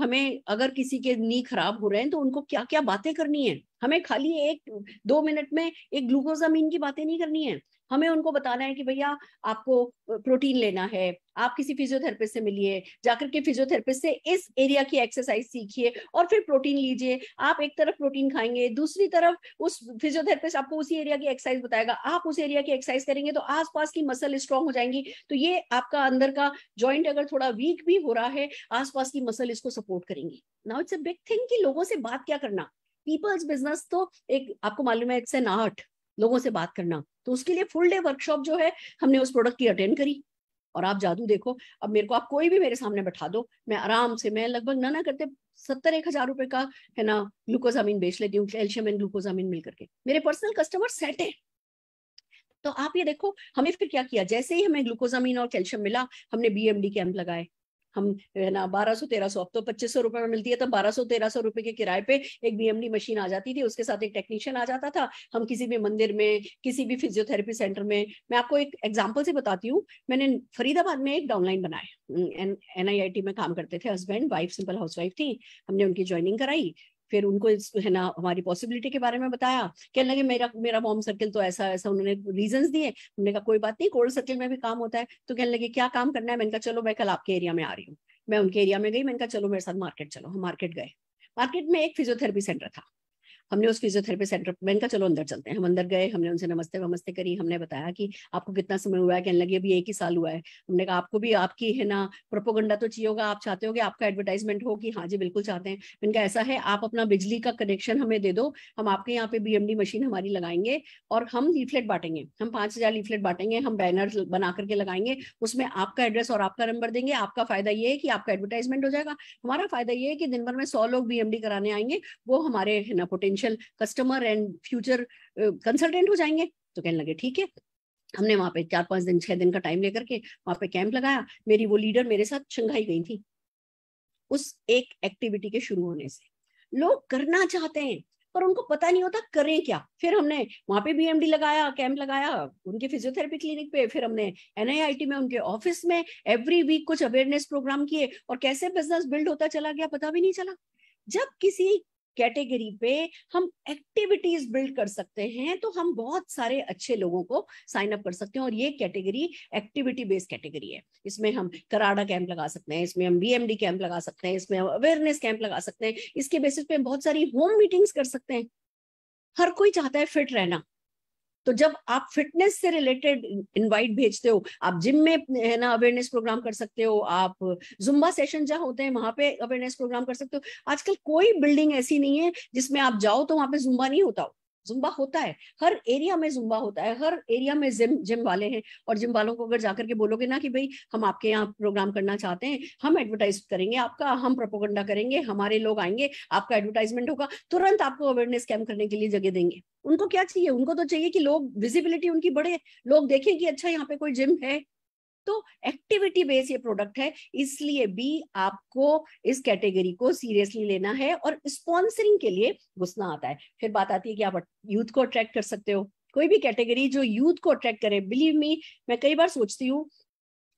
Speaker 2: हमें अगर किसी के नी खराब हो रहे हैं तो उनको क्या क्या बातें करनी है हमें खाली एक दो मिनट में एक ग्लूकोजामीन की बातें नहीं करनी है हमें उनको बताना है कि भैया आपको प्रोटीन लेना है आप किसी फिजियोथेरेपिस्ट से मिलिए जाकर के फिजियोथेरेपिस्ट से इस एरिया की एक्सरसाइज सीखिए और फिर प्रोटीन लीजिए आप एक तरफ प्रोटीन खाएंगे दूसरी तरफ उस फिजियोथेरेपिस्ट आपको उसी एरिया की एक्सरसाइज बताएगा आप उस एरिया की एक्सरसाइज करेंगे तो आसपास की मसल स्ट्रांग हो जाएंगी तो ये आपका अंदर का ज्वाइंट अगर थोड़ा वीक भी हो रहा है आसपास की मसल इसको सपोर्ट करेंगी now it's a big thing कि लोगों से बात क्या करना पीपल्स बिजनेस तो एक आपको मालूम है इट्स एन आर्ट लोगों से बात करना तो उसके लिए फुल डे वर्कशॉप जो है हमने उस प्रोडक्ट की अटेंड करी और आप जादू देखो अब मेरे को आप कोई भी मेरे सामने बैठा दो मैं आराम से मैं लगभग ना ना करते सत्तर एक हजार रुपए का है ना ग्लूकोजामिन बेच लेती हूँ कैल्शियम एंड ग्लूकोजामिन मिल करके मेरे पर्सनल कस्टमर सेट है तो आप ये देखो हमें फिर क्या किया जैसे ही हमें ग्लूकोजामिन और कैल्शियम मिला हमने बीएमडी कैंप लगाए हम है ना बारह सौ तेरह सौ अब तो पच्चीस सौ रुपए में मिलती है तो बारह सौ तेरह सौ रुपए के किराए पे एक बीएमडी मशीन आ जाती थी उसके साथ एक टेक्नीशियन आ जाता था हम किसी भी मंदिर में किसी भी फिजियोथेरेपी सेंटर में मैं आपको एक एग्जाम्पल से बताती हूँ मैंने फरीदाबाद में एक डाउनलाइन बनाया एन आई में काम करते थे हस्बैंड वाइफ सिंपल हाउस थी हमने उनकी ज्वाइनिंग कराई फिर उनको है ना हमारी पॉसिबिलिटी के बारे में बताया कहने लगे मेरा मेरा मॉम सर्किल तो ऐसा ऐसा उन्होंने रीजन दिए हमने कहा कोई बात नहीं कोल्ड सर्किल में भी काम होता है तो कहने लगे क्या काम करना है मैंने कहा चलो मैं कल आपके एरिया में आ रही हूँ मैं उनके एरिया में गई मैंने कहा चलो मेरे साथ मार्केट चलो हम मार्केट गए मार्केट में एक फिजियोथेरेपी सेंटर था हमने उस फिजियोथेरेपी सेंटर मैंने कहा चलो अंदर चलते हैं हम अंदर गए हमने उनसे नमस्ते वमस्ते करी हमने बताया कि आपको कितना समय हुआ है कहने लगे अभी एक ही साल हुआ है हमने कहा आपको भी आपकी है ना प्रोपोगंडा तो चाहिए होगा आप चाहते हो कि आपका एडवर्टाइजमेंट हो कि हाँ जी बिल्कुल चाहते हैं मैंने कहा ऐसा है आप अपना बिजली का कनेक्शन हमें दे दो हम आपके यहाँ पे बी मशीन हमारी लगाएंगे और हम लीफलेट बांटेंगे हम पांच हजार लीफलेट बांटेंगे हम बैनर बना करके लगाएंगे उसमें आपका एड्रेस और आपका नंबर देंगे आपका फायदा ये है कि आपका एडवर्टाइजमेंट हो जाएगा हमारा फायदा ये है कि दिन भर में सौ लोग बी कराने आएंगे वो हमारे है ना potential potential customer and future consultant हो जाएंगे तो कहने लगे ठीक है हमने वहां पे चार पांच दिन छह दिन का टाइम लेकर के वहां पे कैंप लगाया मेरी वो लीडर मेरे साथ शंघाई गई थी उस एक एक्टिविटी के शुरू होने से लोग करना चाहते हैं पर उनको पता नहीं होता करें क्या फिर हमने वहां पे बीएमडी लगाया कैंप लगाया उनके फिजियोथेरेपी क्लिनिक पे फिर हमने एनआईआईटी में उनके ऑफिस में एवरी वीक कुछ अवेयरनेस प्रोग्राम किए और कैसे बिजनेस बिल्ड होता चला गया पता भी नहीं चला जब किसी कैटेगरी पे हम एक्टिविटीज बिल्ड कर सकते हैं तो हम बहुत सारे अच्छे लोगों को साइन अप कर सकते हैं और ये कैटेगरी एक्टिविटी बेस्ड कैटेगरी है इसमें हम कराडा कैंप लगा सकते हैं इसमें हम बीएमडी कैंप लगा सकते हैं इसमें हम अवेयरनेस कैंप लगा सकते हैं इसके बेसिस पे बहुत सारी होम मीटिंग्स कर सकते हैं हर कोई चाहता है फिट रहना तो जब आप फिटनेस से रिलेटेड इनवाइट भेजते हो आप जिम में है ना अवेयरनेस प्रोग्राम कर सकते हो आप जुम्बा सेशन जहाँ होते हैं वहां पे अवेयरनेस प्रोग्राम कर सकते हो आजकल कोई बिल्डिंग ऐसी नहीं है जिसमें आप जाओ तो वहां पे जुम्बा नहीं होता हो जुम्बा होता है हर एरिया में जुम्बा होता है हर एरिया में जिम जिम वाले हैं और जिम वालों को अगर जाकर के बोलोगे ना कि भाई हम आपके यहाँ प्रोग्राम करना चाहते हैं हम एडवर्टाइज करेंगे आपका हम प्रोपोगंडा करेंगे हमारे लोग आएंगे आपका एडवर्टाइजमेंट होगा तुरंत आपको अवेयरनेस कैंप करने के लिए जगह देंगे उनको क्या चाहिए उनको तो चाहिए कि लोग विजिबिलिटी उनकी बढ़े लोग देखें कि अच्छा यहाँ पे कोई जिम है तो एक्टिविटी बेस्ड ये प्रोडक्ट है इसलिए भी आपको इस कैटेगरी को सीरियसली लेना है और स्पॉन्सरिंग के लिए घुसना आता है फिर बात आती है कि आप यूथ को अट्रैक्ट कर सकते हो कोई भी कैटेगरी जो यूथ को अट्रैक्ट करे बिलीव मी मैं कई बार सोचती हूँ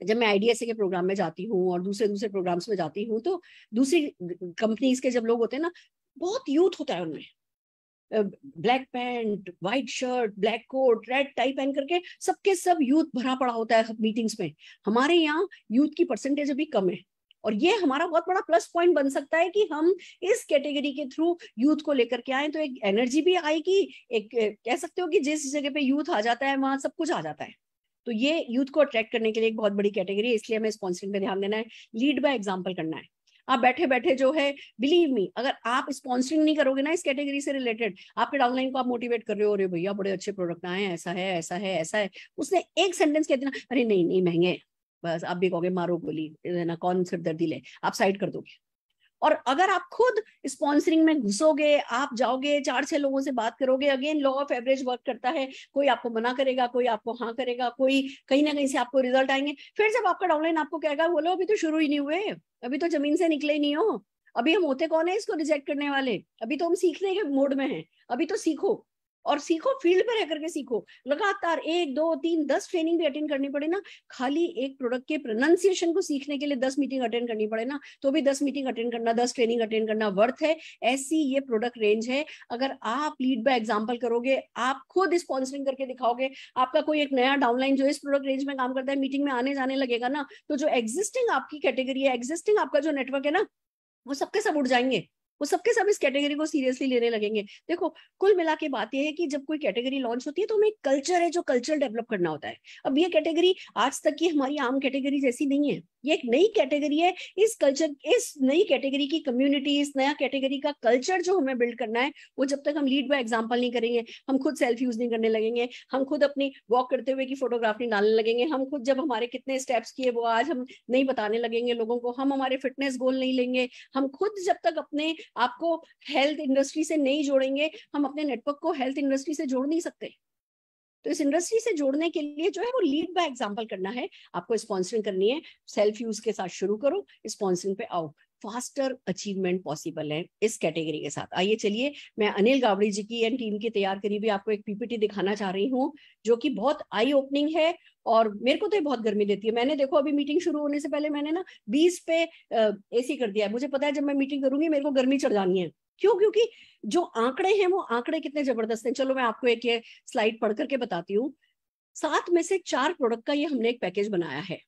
Speaker 2: जब मैं आईडीएसए के प्रोग्राम में जाती हूँ और दूसरे दूसरे प्रोग्राम्स में जाती हूँ तो दूसरी कंपनीज के जब लोग होते हैं ना बहुत यूथ होता है उनमें black pant white shirt black coat red tie पहन करके सबके सब यूथ भरा पड़ा होता है मीटिंग्स में हमारे यहाँ यूथ की परसेंटेज अभी कम है और ये हमारा बहुत बड़ा प्लस पॉइंट बन सकता है कि हम इस कैटेगरी के थ्रू यूथ को लेकर के आए तो एक एनर्जी भी आएगी एक कह सकते हो कि जिस जगह पे यूथ आ जाता है वहां सब कुछ आ जाता है तो ये यूथ को अट्रैक्ट करने के लिए एक बहुत बड़ी कैटेगरी है इसलिए हमें स्पॉन्सरिंग पे ध्यान देना है लीड बाय एग्जाम्पल करना है आप बैठे बैठे जो है बिलीव मी अगर आप स्पॉन्सरिंग नहीं करोगे ना इस कैटेगरी से रिलेटेड आपके डाउनलाइन को आप मोटिवेट कर रहे हो अरे भैया बड़े अच्छे प्रोडक्ट आए ऐसा है ऐसा है ऐसा है उसने एक सेंटेंस कह देना अरे नहीं नहीं महंगे बस आप भी कहोगे मारो गोली ना कौन दर्दी ले आप साइड कर दोगे और अगर आप खुद स्पॉन्सरिंग में घुसोगे आप जाओगे चार छह लोगों से बात करोगे again law of average work करता है कोई आपको मना करेगा कोई आपको हाँ करेगा कोई कहीं ना कहीं से आपको रिजल्ट आएंगे फिर जब आपका डाउनलाइन आपको कहेगा बोलो अभी तो शुरू ही नहीं हुए अभी तो जमीन से निकले नहीं हो अभी हम होते कौन है इसको रिजेक्ट करने वाले अभी तो हम सीखने के मोड में हैं अभी तो सीखो और सीखो फील्ड में रहकर के सीखो लगातार एक दो तीन दस ट्रेनिंग भी अटेंड करनी पड़े ना खाली एक प्रोडक्ट के प्रोनाउंसिएशन को सीखने के लिए दस मीटिंग अटेंड करनी पड़े ना तो भी दस मीटिंग अटेंड करना दस ट्रेनिंग अटेंड करना वर्थ है ऐसी ये प्रोडक्ट रेंज है अगर आप लीड बाय एग्जाम्पल करोगे आप खुद स्पॉन्सरिंग करके दिखाओगे आपका कोई एक नया डाउनलाइन जो इस प्रोडक्ट रेंज में काम करता है मीटिंग में आने जाने लगेगा ना तो जो एग्जिस्टिंग आपकी कैटेगरी है एग्जिस्टिंग आपका जो नेटवर्क है ना वो सबके सब उठ जाएंगे वो सबके सब इस कैटेगरी को सीरियसली लेने लगेंगे देखो कुल मिला के बात यह है कि जब कोई कैटेगरी लॉन्च होती है तो हमें कल्चर है जो कल्चर डेवलप करना होता है अब ये कैटेगरी आज तक की हमारी आम कैटेगरी जैसी नहीं है ये एक नई कैटेगरी है इस कल्चर इस नई कैटेगरी की कम्युनिटी इस नया कैटेगरी का कल्चर जो हमें बिल्ड करना है वो जब तक हम लीड बाय एग्जाम्पल नहीं करेंगे हम खुद सेल्फ यूज नहीं करने लगेंगे हम खुद अपनी वॉक करते हुए की फोटोग्राफ नहीं डालने लगेंगे हम खुद जब हमारे कितने स्टेप्स किए वो आज हम नहीं बताने लगेंगे लोगों को हम हमारे फिटनेस गोल नहीं लेंगे हम खुद जब तक अपने आपको हेल्थ इंडस्ट्री से नहीं जोड़ेंगे हम अपने नेटवर्क को हेल्थ इंडस्ट्री से जोड़ नहीं सकते तो इस इंडस्ट्री से जोड़ने के लिए जो है वो लीड बाय एग्जाम्पल करना है आपको स्पॉन्सरिंग करनी है सेल्फ यूज के साथ शुरू करो स्पॉन्सरिंग पे आओ फास्टर अचीवमेंट पॉसिबल है इस कैटेगरी के साथ आइए चलिए मैं अनिल गावड़ी जी की एंड टीम की तैयार करी हुई आपको एक पीपीटी दिखाना चाह रही हूँ जो कि बहुत आई ओपनिंग है और मेरे को तो ये बहुत गर्मी देती है मैंने देखो अभी मीटिंग शुरू होने से पहले मैंने ना बीस पे ए कर दिया है मुझे पता है जब मैं मीटिंग करूंगी मेरे को गर्मी चढ़ जानी है क्यों क्योंकि जो आंकड़े हैं वो आंकड़े कितने जबरदस्त हैं चलो मैं आपको एक ये स्लाइड पढ़ करके बताती हूँ सात में से चार प्रोडक्ट का ये हमने एक पैकेज बनाया है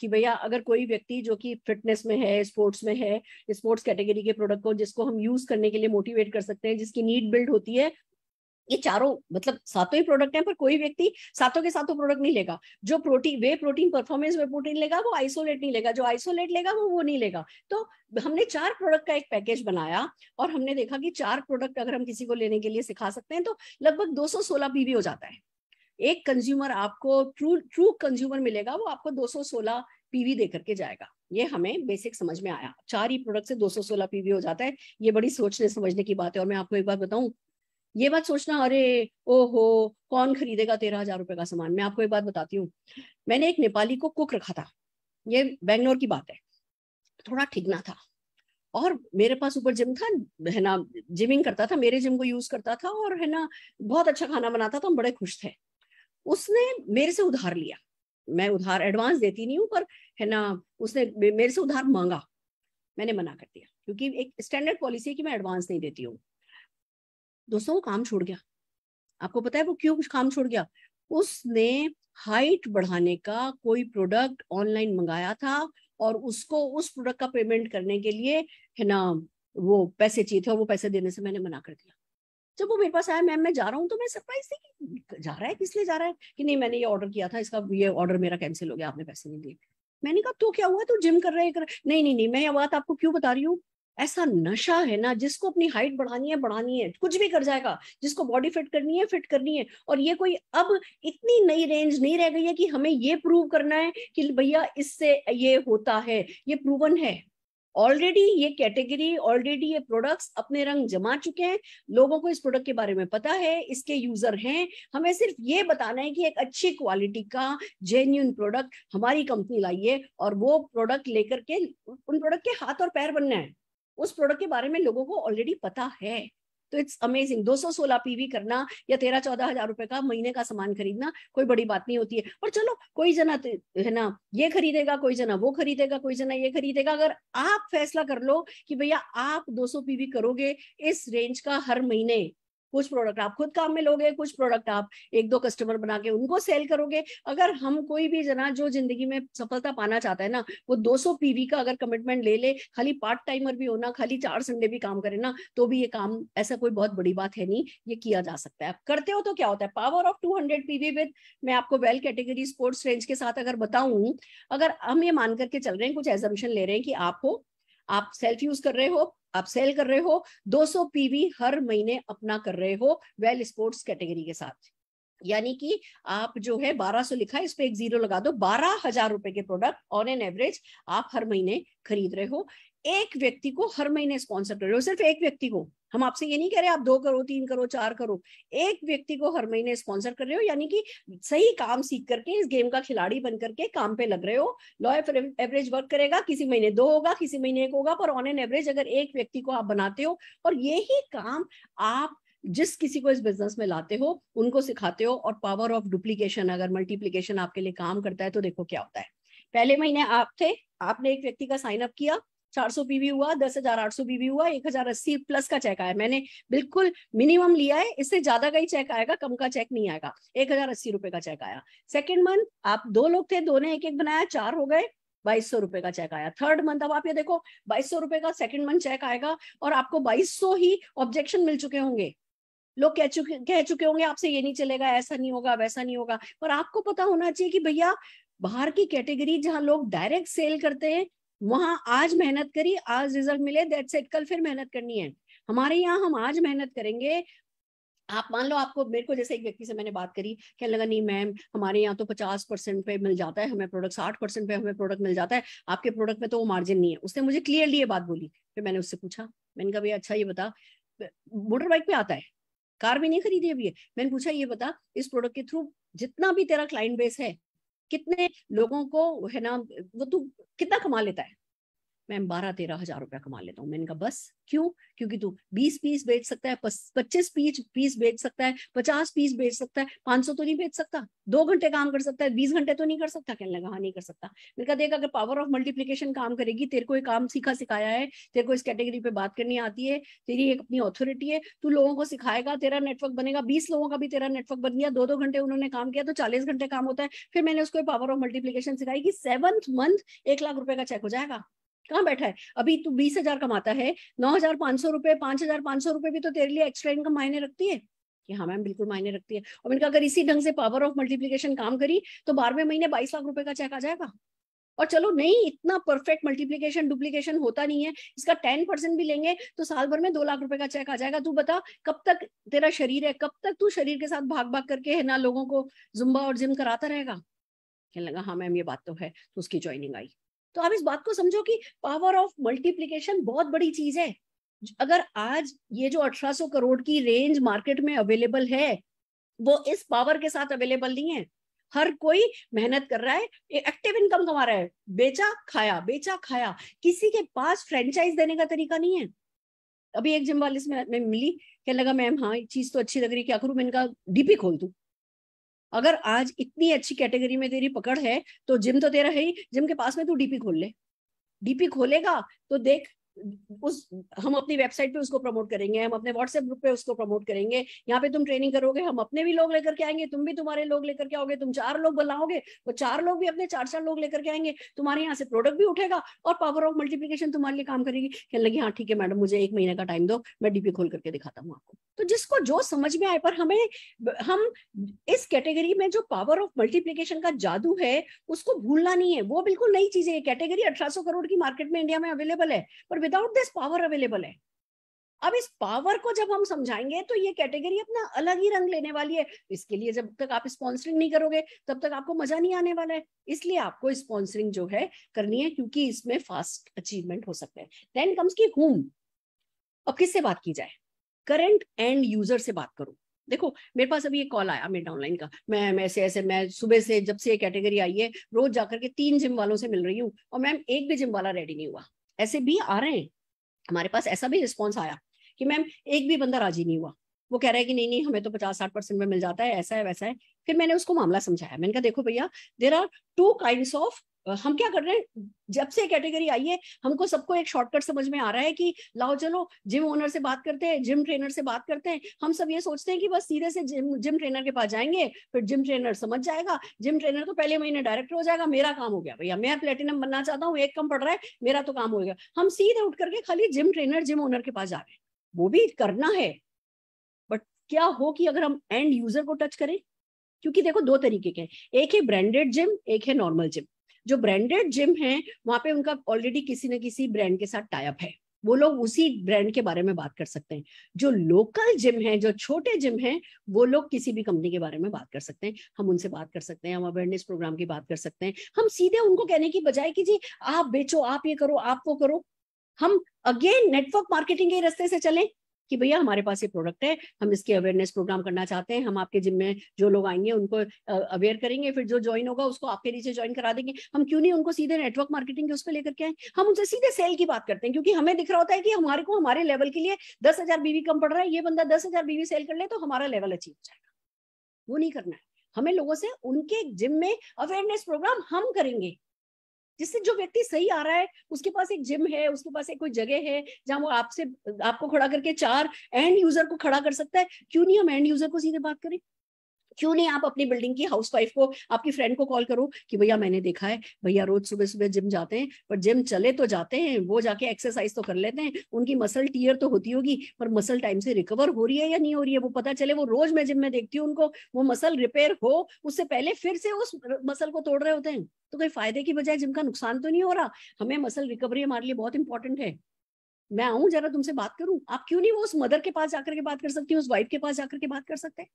Speaker 2: कि भैया अगर कोई व्यक्ति जो कि फिटनेस में है स्पोर्ट्स में है स्पोर्ट्स कैटेगरी के प्रोडक्ट को जिसको हम यूज करने के लिए मोटिवेट कर सकते हैं जिसकी नीड बिल्ड होती है ये चारों मतलब सातों ही प्रोडक्ट हैं पर कोई व्यक्ति सातों के सातों प्रोडक्ट नहीं लेगा जो protein whey protein performance whey protein लेगा वो आइसोलेट नहीं लेगा जो आइसोलेट लेगा वो वो नहीं लेगा तो हमने चार प्रोडक्ट का एक पैकेज बनाया और हमने देखा कि चार प्रोडक्ट अगर हम किसी को लेने के लिए सिखा सकते हैं तो लगभग 216 पीवी हो जाता है एक कंज्यूमर आपको ट्रू ट्रू कंज्यूमर मिलेगा वो आपको 216 पीवी दे करके जाएगा ये हमें बेसिक समझ में आया चार ही प्रोडक्ट से 216 पीवी हो जाता है ये बड़ी सोचने समझने की बात है और मैं आपको एक बात बताऊं ये बात सोचना अरे ओहो कौन खरीदेगा तेरह हजार रुपए का सामान मैं आपको एक बात बताती हूँ मैंने एक नेपाली को कुक रखा था ये बेंगलोर की बात है थोड़ा ठिकना था और मेरे पास ऊपर जिम था है ना जिमिंग करता था मेरे जिम को यूज करता था और है ना बहुत अच्छा खाना बनाता था हम बड़े खुश थे उसने मेरे से उधार लिया मैं उधार एडवांस देती नहीं हूँ पर है ना उसने मेरे से उधार मांगा मैंने मना कर दिया क्योंकि एक स्टैंडर्ड पॉलिसी है कि मैं एडवांस नहीं देती हूँ दोस्तों वो काम छोड़ गया आपको पता है वो क्यों काम छोड़ गया उसने हाइट बढ़ाने का कोई प्रोडक्ट ऑनलाइन मंगाया था और उसको उस प्रोडक्ट का पेमेंट करने के लिए है ना वो पैसे चाहिए थे और वो पैसे देने से मैंने मना कर दिया जब वो मेरे पास आया मैम मैं जा रहा हूँ तो मैं सरप्राइज थी कि जा रहा है किस लिए जा रहा है कि नहीं मैंने ये ऑर्डर किया था इसका ये ऑर्डर मेरा कैंसिल हो गया आपने पैसे नहीं दिए मैंने कहा तो क्या हुआ तो जिम कर रहे हैं कर नहीं नहीं नहीं मैं ये बात आपको क्यों बता रही हूँ ऐसा नशा है ना जिसको अपनी हाइट बढ़ानी है बढ़ानी है कुछ भी कर जाएगा जिसको बॉडी फिट करनी है फिट करनी है और ये कोई अब इतनी नई रेंज नहीं रह गई है कि हमें ये प्रूव करना है कि भैया इससे ये होता है ये प्रूवन है ऑलरेडी ये कैटेगरी ऑलरेडी ये प्रोडक्ट्स अपने रंग जमा चुके हैं लोगों को इस प्रोडक्ट के बारे में पता है इसके यूजर हैं हमें सिर्फ ये बताना है कि एक अच्छी क्वालिटी का जेन्यून प्रोडक्ट हमारी कंपनी लाइए और वो प्रोडक्ट लेकर के उन प्रोडक्ट के हाथ और पैर बनना है उस प्रोडक्ट के बारे में लोगों को ऑलरेडी पता है तो इट्स अमेजिंग 216 पीवी करना या तेरह चौदह हजार रुपए का महीने का सामान खरीदना कोई बड़ी बात नहीं होती है पर चलो कोई जना है ना ये खरीदेगा कोई जना वो खरीदेगा कोई जना ये खरीदेगा अगर आप फैसला कर लो कि भैया आप 200 पीवी करोगे इस रेंज का हर महीने कुछ प्रोडक्ट आप खुद काम में लोगे कुछ प्रोडक्ट आप एक दो कस्टमर बना के उनको सेल करोगे अगर हम कोई भी जना जो जिंदगी में सफलता पाना चाहता है ना वो 200 पीवी का अगर कमिटमेंट ले ले खाली पार्ट टाइमर भी होना खाली चार संडे भी काम करे ना तो भी ये काम ऐसा कोई बहुत बड़ी बात है नहीं ये किया जा सकता है आप करते हो तो क्या होता है power of two hundred PV with मैं आपको वेल कैटेगरी स्पोर्ट्स रेंज के साथ अगर बताऊं अगर हम ये मान करके चल रहे हैं कुछ एजम्पन ले रहे हैं कि आप हो आप सेल्फ यूज कर रहे हो आप सेल कर रहे हो 200 पीवी हर महीने अपना कर रहे हो वेल स्पोर्ट्स कैटेगरी के साथ यानी कि आप जो है 1200 लिखा है इस पे एक जीरो लगा दो बारह हजार रुपए के प्रोडक्ट ऑन एन एवरेज आप हर महीने खरीद रहे हो एक व्यक्ति को हर महीने स्पॉन्सर कर रहे हो सिर्फ एक व्यक्ति को हम आपसे ये नहीं कह रहे आप दो करो तीन करो चार करो एक व्यक्ति को हर महीने स्पॉन्सर कर रहे हो यानी कि सही काम सीख करके इस गेम का खिलाड़ी बन करके काम पे लग रहे हो लॉ एवरेज वर्क करेगा किसी महीने दो होगा किसी महीने एक होगा पर ऑन एन एवरेज अगर एक व्यक्ति को आप बनाते हो और यही काम आप जिस किसी को इस बिजनेस में लाते हो उनको सिखाते हो और पावर ऑफ डुप्लीकेशन अगर मल्टीप्लीकेशन आपके लिए काम करता है तो देखो क्या होता है पहले महीने आप थे आपने एक व्यक्ति का साइन अप किया चार सौ बीबी हुआ दस हजार आठ सौ बीबी हुआ एक हजार अस्सी प्लस का चेक आया मैंने बिल्कुल मिनिमम लिया है इससे ज्यादा का ही चेक आएगा कम का चेक नहीं आएगा एक हजार अस्सी रुपए का चेक आया सेकेंड मंथ आप दो लोग थे दो ने एक एक बनाया चार हो गए बाईस सौ रुपए का चेक आया थर्ड मंथ अब आप ये देखो बाईस सौ रुपए का सेकेंड मंथ चेक आएगा और आपको बाईस सौ ही ऑब्जेक्शन मिल चुके होंगे लोग कह चुके कह चुके होंगे आपसे ये नहीं चलेगा ऐसा नहीं होगा वैसा नहीं होगा पर आपको पता होना चाहिए कि भैया बाहर की कैटेगरी जहाँ लोग डायरेक्ट सेल करते हैं वहां आज मेहनत करी आज रिजल्ट मिले दैट्स इट कल फिर मेहनत करनी है हमारे यहाँ हम आज मेहनत करेंगे आप मान लो आपको मेरे को जैसे एक व्यक्ति से मैंने बात करी कहने लगा नहीं मैम हमारे यहाँ तो पचास परसेंट पे मिल जाता है हमें प्रोडक्ट साठ परसेंट पे हमें प्रोडक्ट मिल जाता है आपके प्रोडक्ट में तो वो मार्जिन नहीं है उसने मुझे क्लियरली ये बात बोली फिर मैंने उससे पूछा मैंने कहा भैया अच्छा ये बता मोटर बाइक पे आता है कार भी नहीं खरीदी अभी मैंने पूछा ये बता इस प्रोडक्ट के थ्रू जितना भी तेरा क्लाइंट बेस है कितने लोगों को है ना वो तू तो कितना कमा लेता है मैं बारह तेरह हजार रुपया कमा लेता हूँ मैंने कहा बस क्यों क्योंकि तू बीस पीस बेच सकता है पच्चीस पीस पीस बेच सकता है पचास पीस बेच सकता है पांच सौ तो नहीं बेच सकता दो घंटे काम कर सकता है बीस घंटे तो नहीं कर सकता कहने लगा हाँ नहीं कर सकता मैंने कहा देख अगर पावर ऑफ मल्टीप्लीकेशन काम करेगी तेरे को एक काम सीखा सिखाया है तेरे को इस कैटेगरी पे बात करनी आती है तेरी एक अपनी ऑथोरिटी है तू लोगों को सिखाएगा तेरा नेटवर्क बनेगा बीस लोगों का भी तेरा नेटवर्क बन गया दो दो घंटे उन्होंने काम किया तो चालीस घंटे काम होता है फिर मैंने उसको पावर ऑफ मल्टीप्लीकेशन सिखाई कि सेवंथ मंथ एक लाख रुपए का चेक हो जाएगा कहाँ बैठा है अभी तू बीस हजार कमाता है नौ हजार पांच सौ रुपए पांच हजार पांच सौ रुपए भी तो तेरे लिए एक्स्ट्रा इनकम मायने रखती है कि हाँ मैम बिल्कुल मायने रखती है और मैंने कहा अगर इसी ढंग से पावर ऑफ मल्टीप्लीकेशन काम करी तो बारहवें महीने बाईस लाख रुपए का चेक आ जाएगा और चलो नहीं इतना परफेक्ट मल्टीप्लीकेशन डुप्लीकेशन होता नहीं है इसका टेन परसेंट भी लेंगे तो साल भर में दो लाख रुपए का चेक आ जाएगा तू बता कब तक तेरा शरीर है कब तक तू शरीर के साथ भाग भाग करके है ना लोगों को जुम्बा और जिम कराता रहेगा कहने लगा हाँ मैम ये बात तो है तो उसकी ज्वाइनिंग आई तो आप इस बात को समझो कि पावर ऑफ मल्टीप्लीकेशन बहुत बड़ी चीज है अगर आज ये जो 1800 करोड़ की रेंज मार्केट में अवेलेबल है वो इस पावर के साथ अवेलेबल नहीं है हर कोई मेहनत कर रहा है एक्टिव इनकम कमा रहा है बेचा खाया बेचा खाया किसी के पास फ्रेंचाइज देने का तरीका नहीं है अभी एक जिम वाले में मैं मिली कहने लगा मैम हाँ चीज तो अच्छी लग रही क्या करूं मैं इनका डीपी खोल दू अगर आज इतनी अच्छी कैटेगरी में तेरी पकड़ है तो जिम तो तेरा है ही जिम के पास में तू डीपी खोल ले डीपी खोलेगा तो देख उस हम अपनी वेबसाइट पे उसको प्रमोट करेंगे हम अपने व्हाट्सएप ग्रुप पे उसको प्रमोट करेंगे यहाँ पे तुम ट्रेनिंग करोगे हम अपने भी लोग लेकर के आएंगे तुम भी तुम्हारे लोग लेकर के आओगे तुम चार लोग बुलाओगे वो चार लोग भी अपने चार चार लोग लेकर के आएंगे तुम्हारे यहाँ से प्रोडक्ट भी उठेगा और पावर ऑफ मल्टीप्लीकेशन तुम्हारे लिए काम करेगी कहने लगी हाँ ठीक है मैडम मुझे एक महीने का टाइम दो मैं डीपी खोल करके दिखाता हूँ आपको तो जिसको जो समझ में आए पर हमें हम इस कैटेगरी में जो पावर ऑफ मल्टीप्लीकेशन का जादू है उसको भूलना नहीं है वो बिल्कुल नई चीज है कैटेगरी अठारह करोड़ की मार्केट में इंडिया में अवेलेबल है पर विदाउट दिस पावर अवेलेबल है अब इस पावर को जब हम समझाएंगे तो ये कैटेगरी अपना अलग ही रंग लेने वाली है इसके लिए जब तक आप स्पॉन्सरिंग नहीं करोगे तब तक आपको मजा नहीं आने वाला है इसलिए आपको स्पॉन्सरिंग जो है करनी है क्योंकि इसमें फास्ट अचीवमेंट हो सकता है देन कम्स की हुम अब किससे बात की जाए करंट एंड यूजर से बात करूं देखो मेरे पास अभी एक कॉल आया मेरे ऑनलाइन का मैम ऐसे ऐसे मैं सुबह से जब से ये कैटेगरी आई है रोज जाकर के तीन जिम वालों से मिल रही हूँ और मैम एक भी जिम वाला रेडी नहीं हुआ ऐसे भी आ रहे हैं हमारे पास ऐसा भी रिस्पॉन्स आया कि मैम एक भी बंदा राजी नहीं हुआ वो कह रहा है कि नहीं नहीं हमें तो पचास साठ परसेंट में मिल जाता है ऐसा है वैसा है फिर मैंने उसको मामला समझाया मैंने कहा देखो भैया there are two kind of हम क्या कर रहे हैं जब से कैटेगरी आई है हमको सबको एक शॉर्टकट समझ में आ रहा है कि लाओ चलो जिम ओनर से बात करते हैं जिम ट्रेनर से बात करते हैं हम सब ये सोचते हैं कि बस सीधे से जिम जिम ट्रेनर के पास जाएंगे फिर जिम ट्रेनर समझ जाएगा जिम ट्रेनर तो पहले महीने डायरेक्टर हो जाएगा मेरा काम हो गया भैया मैं प्लेटिनम बनना चाहता हूँ एक कम पड़ रहा है मेरा तो काम हो गया हम सीधे उठ करके खाली जिम ट्रेनर जिम ओनर के पास जा रहे हैं वो भी करना है बट क्या हो कि अगर हम एंड यूजर को टच करें क्योंकि देखो दो तरीके के हैं एक है ब्रांडेड जिम एक है नॉर्मल जिम जो ब्रांडेड जिम है वहां पे उनका ऑलरेडी किसी ना किसी ब्रांड के साथ टाइप है वो लोग उसी ब्रांड के बारे में बात कर सकते हैं जो लोकल जिम है जो छोटे जिम है वो लोग किसी भी कंपनी के बारे में बात कर सकते हैं हम उनसे बात कर सकते हैं हम अवेयरनेस प्रोग्राम की बात कर सकते हैं हम सीधे उनको कहने की बजाय कि जी आप बेचो आप ये करो आप वो करो हम अगेन नेटवर्क मार्केटिंग के रास्ते से चलें कि भैया हमारे पास ये प्रोडक्ट है हम इसके अवेयरनेस प्रोग्राम करना चाहते हैं हम आपके जिम में जो लोग आएंगे उनको अवेयर करेंगे फिर जो ज्वाइन होगा उसको आपके नीचे ज्वाइन करा देंगे हम क्यों नहीं उनको सीधे नेटवर्क मार्केटिंग के उस पर लेकर के आए हम उनसे सीधे सेल की बात करते हैं क्योंकि हमें दिख रहा होता है कि हमारे को हमारे लेवल के लिए दस हजार बीवी कम पड़ रहा है ये बंदा दस हजार बीवी सेल कर ले तो हमारा लेवल अचीव हो जाएगा वो नहीं करना है हमें लोगों से उनके जिम में अवेयरनेस प्रोग्राम हम करेंगे जिससे जो व्यक्ति सही आ रहा है उसके पास एक जिम है उसके पास एक कोई जगह है जहां वो आपसे आपको खड़ा करके चार एंड यूजर को खड़ा कर सकता है क्यों नहीं हम एंड यूजर को सीधे बात करें क्यों नहीं आप अपनी बिल्डिंग की हाउस वाइफ को आपकी फ्रेंड को कॉल करो कि भैया मैंने देखा है भैया रोज सुबह सुबह जिम जाते हैं पर जिम चले तो जाते हैं वो जाके एक्सरसाइज तो कर लेते हैं उनकी मसल टीयर तो होती होगी पर मसल टाइम से रिकवर हो रही है या नहीं हो रही है वो पता चले वो रोज मैं जिम में देखती हूँ उनको वो मसल रिपेयर हो उससे पहले फिर से उस मसल को तोड़ रहे होते हैं तो कोई फायदे की बजाय जिम का नुकसान तो नहीं हो रहा हमें मसल रिकवरी हमारे लिए बहुत इंपॉर्टेंट है मैं आऊं जरा तुमसे बात करूं आप क्यों नहीं वो उस मदर के पास जाकर के बात कर सकती उस वाइफ के पास जाकर के बात कर सकते हैं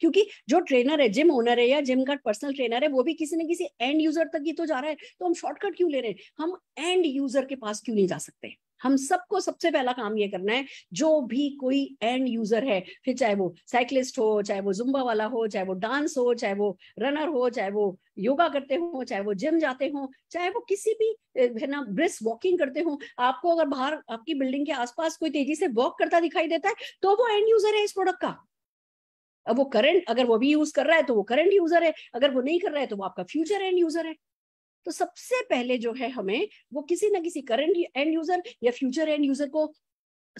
Speaker 2: क्योंकि जो ट्रेनर है जिम ओनर है या जिम का पर्सनल ट्रेनर है वो भी किसी न किसी एंड यूजर तक ही तो जा रहा है तो हम शॉर्टकट क्यों ले रहे हैं हम एंड यूजर के पास क्यों नहीं जा सकते हम सबको सबसे पहला काम ये करना है जो भी कोई एंड यूजर है फिर चाहे वो साइकिलिस्ट हो चाहे वो जुम्बा वाला हो चाहे वो डांस हो चाहे वो रनर हो चाहे वो योगा करते हो चाहे वो जिम जाते हो चाहे वो किसी भी है ना ब्रिस वॉकिंग करते हो आपको अगर बाहर आपकी बिल्डिंग के आसपास कोई तेजी से वॉक करता दिखाई देता है तो वो एंड यूजर है इस प्रोडक्ट का अब वो करंट अगर वो भी यूज कर रहा है तो वो करंट यूजर है अगर वो नहीं कर रहा है तो वो आपका फ्यूचर एंड यूजर है तो सबसे पहले जो है हमें वो किसी ना किसी करंट एंड यूजर या फ्यूचर एंड यूजर को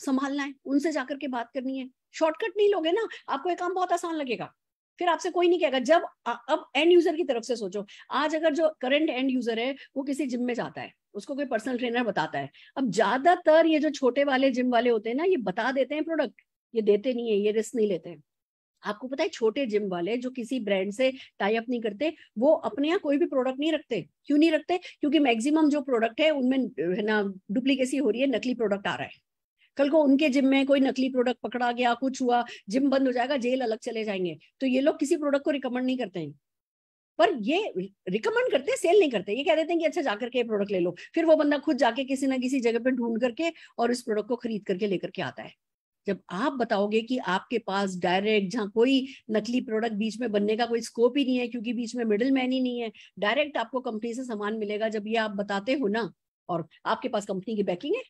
Speaker 2: संभालना है उनसे जाकर के बात करनी है शॉर्टकट नहीं लोगे ना आपको एक काम बहुत आसान लगेगा फिर आपसे कोई नहीं कहेगा जब अब एंड यूजर की तरफ से सोचो आज अगर जो करंट एंड यूजर है वो किसी जिम में जाता है उसको कोई पर्सनल ट्रेनर बताता है अब ज्यादातर ये जो छोटे वाले जिम वाले होते हैं ना ये बता देते हैं प्रोडक्ट ये देते नहीं है ये रिस्क नहीं लेते हैं आपको पता है छोटे जिम वाले जो किसी ब्रांड से टाई अप नहीं करते वो अपने यहाँ कोई भी प्रोडक्ट नहीं रखते क्यों नहीं रखते क्योंकि मैक्सिमम जो प्रोडक्ट है उनमें है ना डुप्लीकेसी हो रही है नकली प्रोडक्ट आ रहा है कल को उनके जिम में कोई नकली प्रोडक्ट पकड़ा गया कुछ हुआ जिम बंद हो जाएगा जेल अलग चले जाएंगे तो ये लोग किसी प्रोडक्ट को रिकमेंड नहीं करते हैं पर ये रिकमेंड करते हैं सेल नहीं करते ये कह देते हैं कि अच्छा जाकर के प्रोडक्ट ले लो फिर वो बंदा खुद जाके किसी ना किसी जगह पे ढूंढ करके और इस प्रोडक्ट को खरीद करके लेकर के आता है जब आप बताओगे कि आपके पास डायरेक्ट जहां कोई नकली प्रोडक्ट बीच में बनने का कोई स्कोप ही नहीं है क्योंकि बीच में मिडिल मैन ही नहीं है डायरेक्ट आपको कंपनी से सामान मिलेगा जब ये आप बताते हो ना और आपके पास कंपनी की बैकिंग है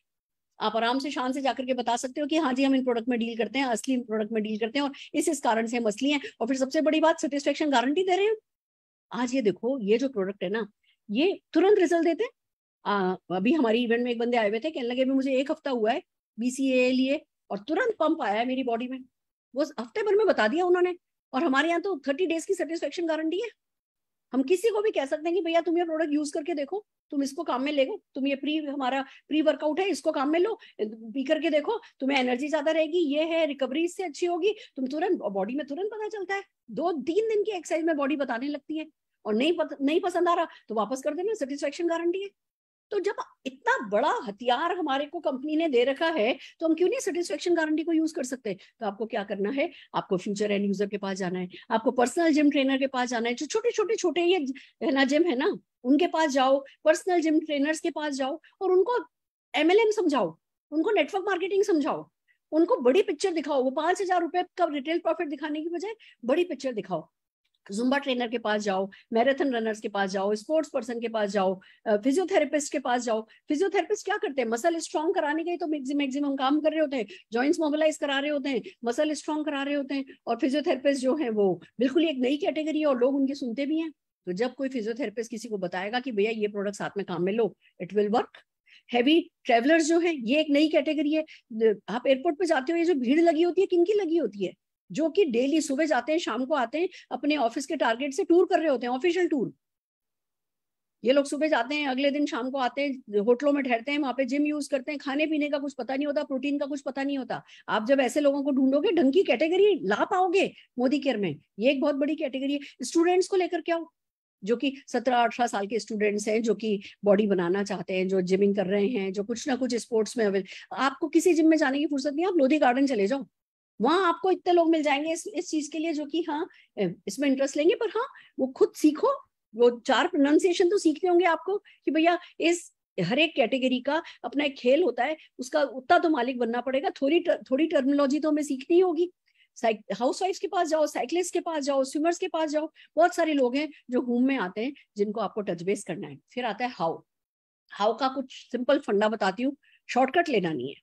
Speaker 2: आप आराम से शान से जाकर के बता सकते हो कि हाँ जी हम इन प्रोडक्ट में डील करते हैं असली प्रोडक्ट में डील करते हैं और इस इस कारण से हम असली हैं और फिर सबसे बड़ी बात सेटिस्फेक्शन गारंटी दे रहे हैं आज ये देखो ये जो प्रोडक्ट है ना ये तुरंत रिजल्ट देते हैं अभी हमारी इवेंट में एक बंदे आए हुए थे कहने लगे अभी मुझे एक हफ्ता हुआ है बीसीए लिए और तुरंत पंप आया है मेरी बॉडी में वो हफ्ते भर में बता दिया उन्होंने और हमारे यहाँ तो थर्टी डेज की सेटिस्फेक्शन गारंटी है हम किसी को भी कह सकते हैं कि भैया तुम ये प्रोडक्ट यूज करके देखो तुम इसको काम में ले लो तुम ये प्री हमारा प्री वर्कआउट है इसको काम में लो पी करके देखो तुम्हें एनर्जी ज्यादा रहेगी ये है रिकवरी इससे अच्छी होगी तुम तुरंत बॉडी में तुरंत पता चलता है दो तीन दिन की एक्सरसाइज में बॉडी बताने लगती है और नहीं पत, नहीं पसंद आ रहा तो वापस कर देना सेटिस्फेक्शन गारंटी है तो जब इतना बड़ा हथियार हमारे को कंपनी ने दे रखा है तो हम क्यों नहीं सेटिस्फेक्शन गारंटी को यूज कर सकते तो आपको क्या करना है आपको फ्यूचर एंड यूजर के पास जाना है आपको पर्सनल जिम ट्रेनर के पास जाना है जो छोटे छोटे छोटे ये है ना जिम है ना उनके पास जाओ पर्सनल जिम ट्रेनर्स के पास जाओ और उनको एमएलएम समझाओ उनको नेटवर्क मार्केटिंग समझाओ उनको बड़ी पिक्चर दिखाओ वो पांच हजार रुपए का रिटेल प्रॉफिट दिखाने की बजाय बड़ी पिक्चर दिखाओ जुम्बा ट्रेनर के पास जाओ मैराथन रनर्स के पास जाओ स्पोर्ट्स पर्सन के पास जाओ फिजियोथेरेपिस्ट के पास जाओ फिजियोथेरेपिस्ट क्या करते हैं मसल स्ट्रॉन्ग कराने के तो मैक्सिमम काम कर रहे होते हैं जॉइंट्स मोबिलाइज करा रहे होते हैं मसल स्ट्रॉन्ग करा रहे होते हैं और फिजियोथेरेपिस्ट जो है वो बिल्कुल एक नई कैटेगरी है और लोग उनके सुनते भी हैं तो जब कोई फिजियोथेरेपिस्ट किसी को बताएगा कि भैया ये प्रोडक्ट साथ में काम में लो it will work heavy travellers जो है ये एक नई कैटेगरी है आप एयरपोर्ट पे जाते हो ये जो भीड़ लगी होती है किनकी लगी होती है जो कि डेली सुबह जाते हैं शाम को आते हैं अपने ऑफिस के टारगेट से टूर कर रहे होते हैं ऑफिशियल टूर ये लोग सुबह जाते हैं अगले दिन शाम को आते हैं होटलों में ठहरते हैं वहां पे जिम यूज करते हैं खाने पीने का कुछ पता नहीं होता प्रोटीन का कुछ पता नहीं होता आप जब ऐसे लोगों को ढूंढोगे ढंग की कैटेगरी ला पाओगे मोदी केयर में ये एक बहुत बड़ी कैटेगरी है स्टूडेंट्स को लेकर क्या हो जो कि सत्रह अठारह साल के स्टूडेंट्स हैं जो कि बॉडी बनाना चाहते हैं जो जिमिंग कर रहे हैं जो कुछ ना कुछ स्पोर्ट्स में अवेल आपको किसी जिम में जाने की फुर्सत नहीं आप लोधी गार्डन चले जाओ वहां आपको इतने लोग मिल जाएंगे इस इस चीज के लिए जो कि हाँ इसमें इंटरेस्ट लेंगे पर हाँ वो खुद सीखो वो चार प्रोनाउंसिएशन तो सीखने होंगे आपको कि भैया इस हर एक कैटेगरी का अपना एक खेल होता है उसका उतना तो मालिक बनना पड़ेगा थोड़ी तर, थोड़ी टर्मिनोलॉजी तो हमें सीखनी होगी हाउस वाइफ के पास जाओ साइकिलिस्ट के पास जाओ स्विमर्स के पास जाओ बहुत सारे लोग हैं जो होम में आते हैं जिनको आपको टच बेस करना है फिर आता है हाउ हाउ का कुछ सिंपल फंडा बताती हूँ शॉर्टकट लेना नहीं है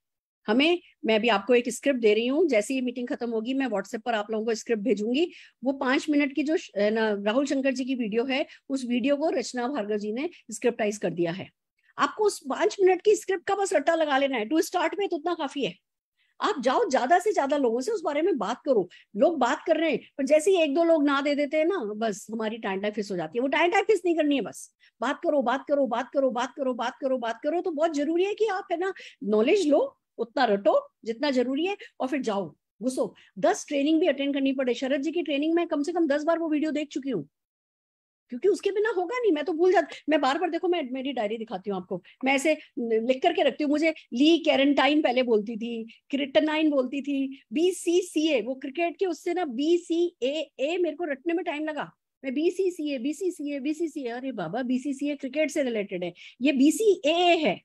Speaker 2: हमें मैं भी आपको एक स्क्रिप्ट दे रही हूँ जैसे ही मीटिंग खत्म होगी मैं व्हाट्सएप पर आप लोगों को स्क्रिप्ट भेजूंगी वो पांच मिनट की जो राहुल शंकर जी की वीडियो है उस वीडियो को रचना भार्गव जी ने स्क्रिप्टाइज कर दिया है आपको उस पांच मिनट की स्क्रिप्ट का बस रट्टा लगा लेना है टू स्टार्ट में तो उतना काफी है आप जाओ ज्यादा से ज्यादा लोगों से उस बारे में बात करो लोग बात कर रहे हैं पर जैसे ही एक दो लोग ना दे देते हैं ना बस हमारी टाइम टाइफिस हो जाती है वो टाइम फिस नहीं करनी है बस बात करो बात करो बात करो बात करो बात करो बात करो तो बहुत जरूरी है कि आप है ना नॉलेज लो उतना रटो जितना जरूरी है और फिर जाओ घुसो दस ट्रेनिंग भी अटेंड करनी पड़े शरद जी की ट्रेनिंग में कम से कम दस बार वो वीडियो देख चुकी हूँ क्योंकि उसके बिना होगा नहीं मैं तो भूल जाती मैं बार बार देखो मैं मेरी डायरी दिखाती हूँ आपको मैं ऐसे लिख करके रखती हूँ मुझे ली कैरेंटाइन पहले बोलती थी क्रिटनाइन बोलती थी बी सी सी ए वो क्रिकेट के उससे ना बी सी ए ए मेरे को रटने में टाइम लगा मैं B C C A B C C A B C C A अरे बाबा B C C A cricket से रिलेटेड है ये बी सी ए है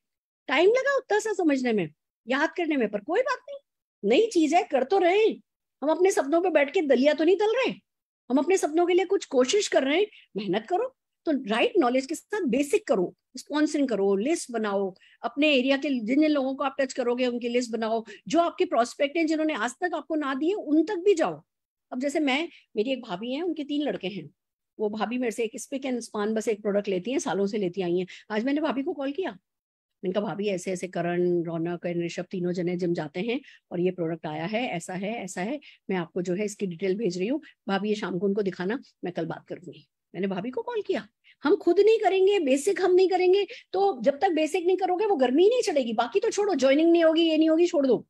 Speaker 2: टाइम लगा उतना सा समझने में याद करने में पर कोई बात नहीं नई चीज है कर तो रहे हम अपने सपनों पे बैठ के दलिया तो नहीं तल रहे हम अपने सपनों के लिए कुछ कोशिश कर रहे हैं मेहनत करो तो राइट नॉलेज के साथ बेसिक करो स्पॉन्सरिंग करो लिस्ट बनाओ अपने एरिया के जिन जिन लोगों को आप टच करोगे उनकी लिस्ट बनाओ जो आपके प्रोस्पेक्ट हैं जिन्होंने आज तक आपको ना दिए उन तक भी जाओ अब जैसे मैं मेरी एक भाभी है उनके तीन लड़के हैं वो भाभी मेरे से एक स्पिक एंड स्पान बस एक प्रोडक्ट लेती हैं सालों से लेती आई हैं आज मैंने भाभी को कॉल किया मैंने कहा भाभी ऐसे ऐसे करण रौनक एंड ऋषभ तीनों जने जिम जाते हैं और ये प्रोडक्ट आया है ऐसा है ऐसा है मैं आपको जो है इसकी डिटेल भेज रही हूँ भाभी ये शाम को उनको दिखाना मैं कल बात करूंगी मैंने भाभी को कॉल किया हम खुद नहीं करेंगे बेसिक हम नहीं करेंगे तो जब तक बेसिक नहीं करोगे वो गर्मी नहीं चढ़ेगी बाकी तो छोड़ो ज्वाइनिंग नहीं होगी ये नहीं होगी छोड़ दो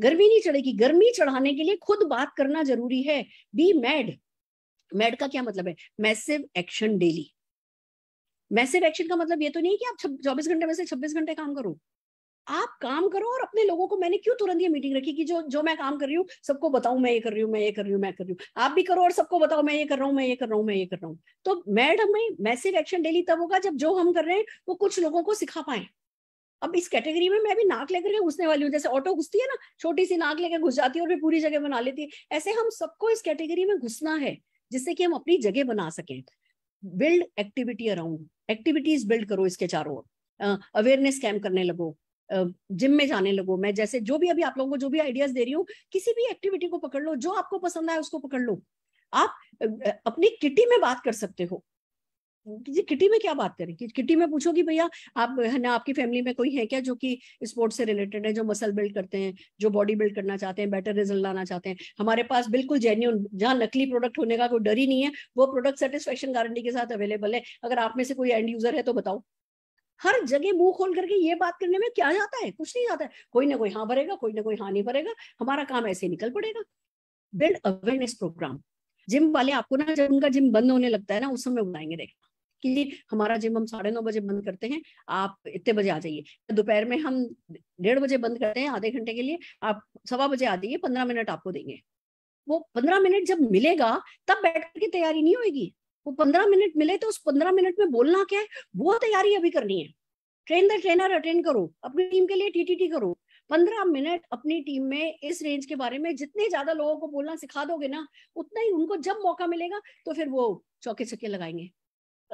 Speaker 2: गर्मी नहीं चढ़ेगी गर्मी चढ़ाने के लिए खुद बात करना जरूरी है बी मैड मैड का क्या मतलब है massive action daily massive action का मतलब ये तो नहीं कि आप चौबीस घंटे में से छब्बीस घंटे काम करो आप काम करो और अपने लोगों को मैंने क्यों तुरंत ये मीटिंग रखी कि जो जो मैं काम कर रही हूँ सबको बताऊं मैं ये कर रही हूँ मैं ये कर रही हूँ मैं कर रही हूँ आप भी करो और सबको बताओ मैं ये कर रहा हूँ मैं ये कर रहा हूँ मैं ये कर रहा हूँ तो मैडम में मैसिव एक्शन डेली तब होगा जब जो हम कर रहे हैं वो कुछ लोगों को सिखा पाए अब इस कैटेगरी में मैं भी नाक लेकर के घुसने वाली हूँ जैसे ऑटो घुसती है ना छोटी सी नाक लेकर घुस जाती है और फिर पूरी जगह बना लेती है ऐसे हम सबको इस कैटेगरी में घुसना है जिससे कि हम अपनी जगह बना सकें build activity around activities build करो इसके चारों ओर अवेयरनेस कैम्प करने लगो जिम में जाने लगो मैं जैसे जो भी अभी आप लोगों को जो भी आइडियाज दे रही हूँ किसी भी एक्टिविटी को पकड़ लो जो आपको पसंद आए उसको पकड़ लो आप अपनी किटी में बात कर सकते हो किटी में क्या बात करें कि किटी में पूछो कि भैया आप है ना आपकी फैमिली में कोई है क्या जो कि स्पोर्ट्स से रिलेटेड है जो मसल बिल्ड करते हैं जो बॉडी बिल्ड करना चाहते हैं बेटर रिजल्ट लाना चाहते हैं हमारे पास बिल्कुल जेन्यून जहाँ नकली प्रोडक्ट होने का कोई डर ही नहीं है वो प्रोडक्ट सेटिस्फेक्शन गारंटी के साथ अवेलेबल है अगर आप में से कोई एंड यूजर है तो बताओ हर जगह मुंह खोल करके ये बात करने में क्या जाता है कुछ नहीं जाता है कोई ना कोई हाँ भरेगा कोई ना कोई हाँ नहीं भरेगा हमारा काम ऐसे निकल पड़ेगा बिल्ड अवेयरनेस प्रोग्राम जिम वाले आपको ना जब उनका जिम बंद होने लगता है ना उस समय बुलाएंगे देखना कि हमारा जिम हम साढ़े नौ बजे बंद करते हैं आप इतने बजे आ जाइए दोपहर में हम डेढ़ बजे बंद करते हैं आधे घंटे के लिए आप सवा बजे आ जाइए पंद्रह मिनट आपको देंगे वो पंद्रह मिनट जब मिलेगा तब बैठ की तैयारी नहीं होगी वो पंद्रह मिनट मिले तो उस पंद्रह मिनट में बोलना क्या है वो तैयारी अभी करनी है ट्रेन द ट्रेनर अटेंड करो अपनी टीम के लिए टीटीटी करो पंद्रह मिनट अपनी टीम में इस रेंज के बारे में जितने ज्यादा लोगों को बोलना सिखा दोगे ना उतना ही उनको जब मौका मिलेगा तो फिर वो चौके छक्के लगाएंगे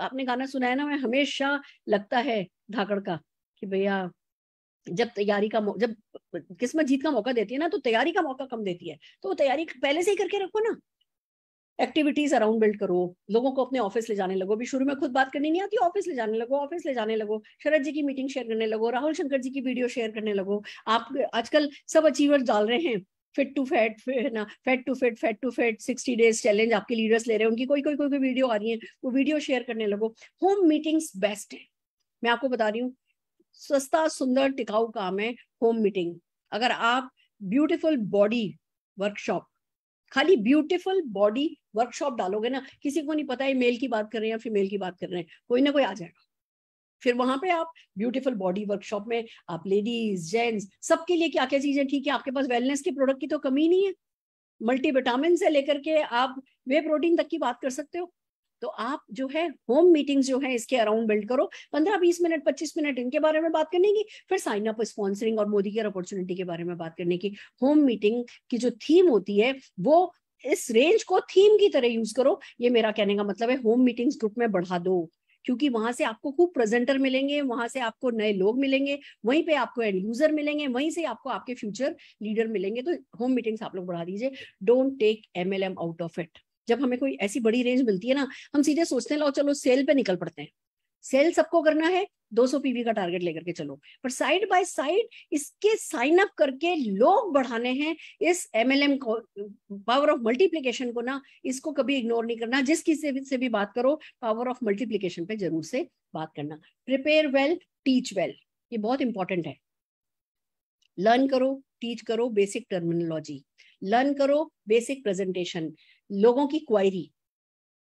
Speaker 2: आपने गाना सुनाया ना मैं हमेशा लगता है धाकड़ का कि भैया जब तैयारी का जब किस्मत जीत का मौका देती है ना तो तैयारी का मौका कम देती है तो वो तैयारी पहले से ही करके रखो ना एक्टिविटीज अराउंड बिल्ड करो लोगों को अपने ऑफिस ले जाने लगो अभी शुरू में खुद बात करनी नहीं आती ऑफिस ले जाने लगो ऑफिस ले जाने लगो शरद जी की मीटिंग शेयर करने लगो राहुल शंकर जी की वीडियो शेयर करने लगो आप आजकल सब अचीवर डाल रहे हैं फिट टू फैट फिर ना fat to fit fat to fat sixty days challenge आपके लीडर्स ले रहे हैं उनकी कोई कोई कोई कोई वीडियो आ रही है वो वीडियो शेयर करने लगो होम मीटिंग्स बेस्ट है मैं आपको बता रही हूँ सस्ता सुंदर टिकाऊ काम है होम मीटिंग अगर आप ब्यूटिफुल बॉडी वर्कशॉप खाली ब्यूटिफुल बॉडी वर्कशॉप डालोगे ना किसी को नहीं पता है मेल की बात कर रहे हैं या फीमेल की बात कर रहे हैं कोई ना कोई आ जाएगा फिर वहां पे आप ब्यूटीफुल बॉडी वर्कशॉप में आप लेडीज जेंट्स सबके लिए क्या क्या चीजें ठीक है आपके पास वेलनेस के प्रोडक्ट की तो कमी नहीं है मल्टीविटामिन से लेकर के आप वे प्रोटीन तक की बात कर सकते हो तो आप जो है होम मीटिंग्स जो है इसके अराउंड बिल्ड करो पंद्रह बीस मिनट पच्चीस मिनट इनके बारे में बात करने की फिर साइन अप स्पॉन्सरिंग और मोदी केयर अपॉर्चुनिटी के बारे में बात करने की होम मीटिंग की जो थीम होती है वो इस रेंज को थीम की तरह यूज करो ये मेरा कहने का मतलब है होम मीटिंग्स ग्रुप में बढ़ा दो क्योंकि वहां से आपको खूब प्रेजेंटर मिलेंगे वहां से आपको नए लोग मिलेंगे वहीं पे आपको एंड यूजर मिलेंगे वहीं से आपको आपके फ्यूचर लीडर मिलेंगे तो होम मीटिंग्स आप लोग बढ़ा दीजिए don't take M L M out of it जब हमें कोई ऐसी बड़ी रेंज मिलती है ना हम सीधे सोचते हैं लो चलो सेल पे निकल पड़ते हैं सेल सबको करना है 200 पीवी का टारगेट लेकर के चलो पर साइड बाय साइड इसके साइन अप करके लोग बढ़ाने हैं इस एमएलएम को पावर ऑफ मल्टीप्लीकेशन को ना इसको कभी इग्नोर नहीं करना जिस किसी से, से भी बात करो पावर ऑफ मल्टीप्लीकेशन पे जरूर से बात करना प्रिपेयर वेल टीच वेल ये बहुत इंपॉर्टेंट है लर्न करो टीच करो बेसिक टर्मिनोलॉजी लर्न करो बेसिक प्रेजेंटेशन लोगों की क्वायरी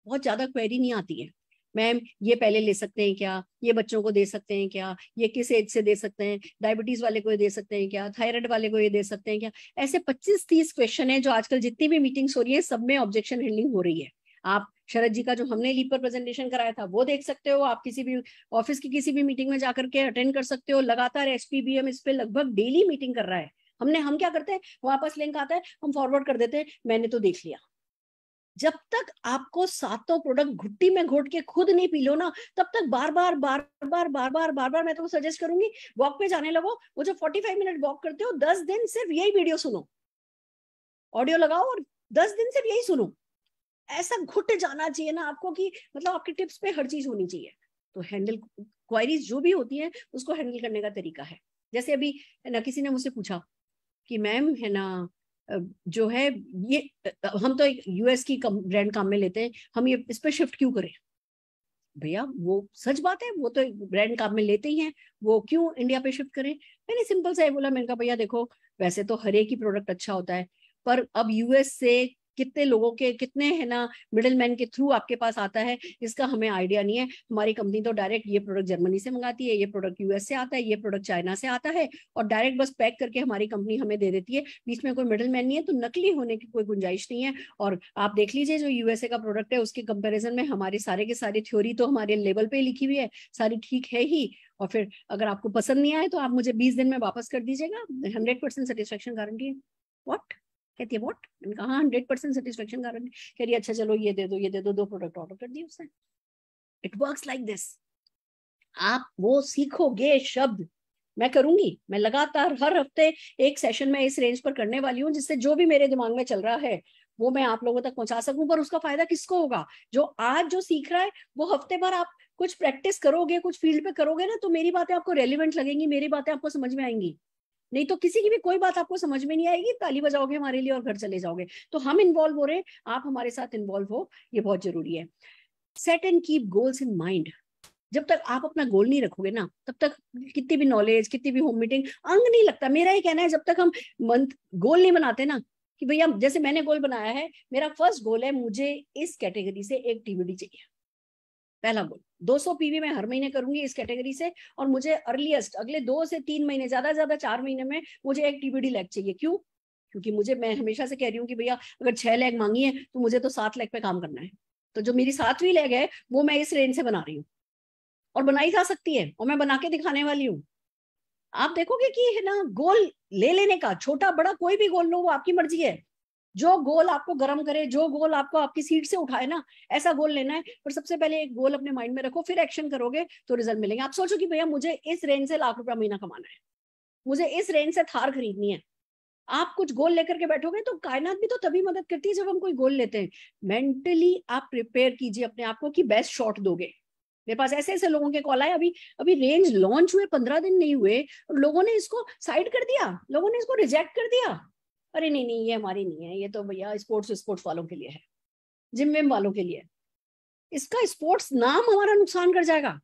Speaker 2: बहुत ज्यादा क्वेरी नहीं आती है मैम ये पहले ले सकते हैं क्या ये बच्चों को दे सकते हैं क्या ये किस एज से दे सकते हैं डायबिटीज वाले को ये दे सकते हैं क्या थायराइड वाले को ये दे सकते हैं क्या ऐसे पच्चीस तीस क्वेश्चन है जो आजकल जितनी भी मीटिंग्स हो रही है सब में ऑब्जेक्शन हैंडलिंग हो रही है आप शरद जी का जो हमने लीप पर प्रेजेंटेशन कराया था वो देख सकते हो आप किसी भी ऑफिस की किसी भी मीटिंग में जाकर के अटेंड कर सकते हो लगातार एसपीबीएम इस पे लगभग डेली मीटिंग कर रहा है हमने हम क्या करते हैं वापस लिंक आता है हम फॉरवर्ड कर देते हैं मैंने तो देख लिया जब तक आपको सातों प्रोडक्ट घुट्टी में घोट के खुद नहीं पी लो ना तब तक बार बार बार बार बार बार बार बार मैं तो सजेस्ट करूंगी वॉक पे जाने लगो वो जो फोर्टी फाइव मिनट वॉक करते हो दस दिन सिर्फ यही वीडियो सुनो ऑडियो लगाओ और दस दिन सिर्फ यही सुनो ऐसा घुट जाना चाहिए ना आपको कि मतलब आपके टिप्स पे हर चीज होनी चाहिए तो हैंडल क्वारीज जो भी होती है उसको हैंडल करने का तरीका है जैसे अभी ना किसी ने मुझसे पूछा कि मैम है ना जो है ये हम तो यूएस की ब्रांड काम में लेते हैं हम ये इस पर शिफ्ट क्यों करें भैया वो सच बात है वो तो ब्रांड काम में लेते ही हैं वो क्यों इंडिया पे शिफ्ट करें मैंने सिंपल सा बोला मैंने कहा भैया देखो वैसे तो हर एक ही प्रोडक्ट अच्छा होता है पर अब यूएस से कितने लोगों के कितने है ना मिडिल मैन के थ्रू आपके पास आता है इसका हमें आइडिया नहीं है हमारी कंपनी तो डायरेक्ट ये प्रोडक्ट जर्मनी से मंगाती है ये प्रोडक्ट यूएस से आता है ये प्रोडक्ट चाइना से आता है और डायरेक्ट बस पैक करके हमारी कंपनी हमें दे देती है बीच में कोई मिडिल मैन नहीं है तो नकली होने की कोई गुंजाइश नहीं है और आप देख लीजिए जो यूएसए का प्रोडक्ट है उसके कंपेरिजन में हमारे सारे के सारे थ्योरी तो हमारे लेवल पे लिखी हुई है सारी ठीक है ही और फिर अगर आपको पसंद नहीं आए तो आप मुझे बीस दिन में वापस कर दीजिएगा हंड्रेड परसेंट सेटिस्फेक्शन गारंटी है वॉट कहती है वॉट मैंने कहा हंड्रेड परसेंट सेटिस्फेक्शन का कह रही है अच्छा चलो ये दे दो ये दे दो दो प्रोडक्ट ऑर्डर कर दिए उसने इट वर्क लाइक दिस आप वो सीखोगे शब्द मैं करूंगी मैं लगातार हर हफ्ते एक सेशन में इस रेंज पर करने वाली हूँ जिससे जो भी मेरे दिमाग में चल रहा है वो मैं आप लोगों तक पहुंचा सकूं पर उसका फायदा किसको होगा जो आज जो सीख रहा है वो हफ्ते भर आप कुछ प्रैक्टिस करोगे कुछ फील्ड पे करोगे ना तो मेरी बातें आपको रेलिवेंट लगेंगी मेरी बातें आपको समझ में आएंगी नहीं तो किसी की भी कोई बात आपको समझ में नहीं आएगी ताली बजाओगे हमारे लिए और घर चले जाओगे तो हम इन्वॉल्व हो रहे आप हमारे साथ इन्वॉल्व हो ये बहुत जरूरी है set and keep goals in mind जब तक आप अपना गोल नहीं रखोगे ना तब तक कितनी भी नॉलेज कितनी भी होम मीटिंग अंग नहीं लगता मेरा ये कहना है जब तक हम मंथ गोल नहीं बनाते ना कि भैया जैसे मैंने गोल बनाया है मेरा फर्स्ट गोल है मुझे इस कैटेगरी से एक डीवीडी चाहिए पहला गोल 200 पीवी मैं हर महीने करूंगी इस कैटेगरी से और मुझे अर्लीस्ट अगले दो से तीन महीने ज्यादा से ज्यादा चार महीने में मुझे एक टीबीडी लैग चाहिए क्यों क्योंकि मुझे मैं हमेशा से कह रही हूँ कि भैया अगर छह लैग मांगी है तो मुझे तो सात लैग पे काम करना है तो जो मेरी सातवीं लैग है वो मैं इस रेंज से बना रही हूँ और बनाई जा सकती है और मैं बना के दिखाने वाली हूँ आप देखोगे कि है ना गोल ले लेने का छोटा बड़ा कोई भी गोल लो वो आपकी मर्जी है जो गोल आपको गर्म करे जो गोल आपको आपकी सीट से उठाए ना ऐसा गोल लेना है पर सबसे पहले एक गोल अपने माइंड में रखो फिर एक्शन करोगे तो रिजल्ट मिलेंगे आप सोचो कि भैया मुझे इस रेंज से लाख रुपया महीना कमाना है मुझे इस रेंज से थार खरीदनी है आप कुछ गोल लेकर के बैठोगे तो कायनात भी तो तभी मदद करती है जब हम कोई गोल लेते हैं मेंटली आप प्रिपेयर कीजिए अपने आप को कि बेस्ट शॉट दोगे मेरे पास ऐसे ऐसे लोगों के कॉल आए अभी अभी रेंज लॉन्च हुए पंद्रह दिन नहीं हुए और लोगों ने इसको साइड कर दिया लोगों ने इसको रिजेक्ट कर दिया अरे नहीं नहीं ये हमारी नहीं है ये तो भैया स्पोर्ट्स स्पोर्ट्स वालों के लिए है जिम विम वालों के लिए इसका स्पोर्ट्स नाम हमारा नुकसान कर जाएगा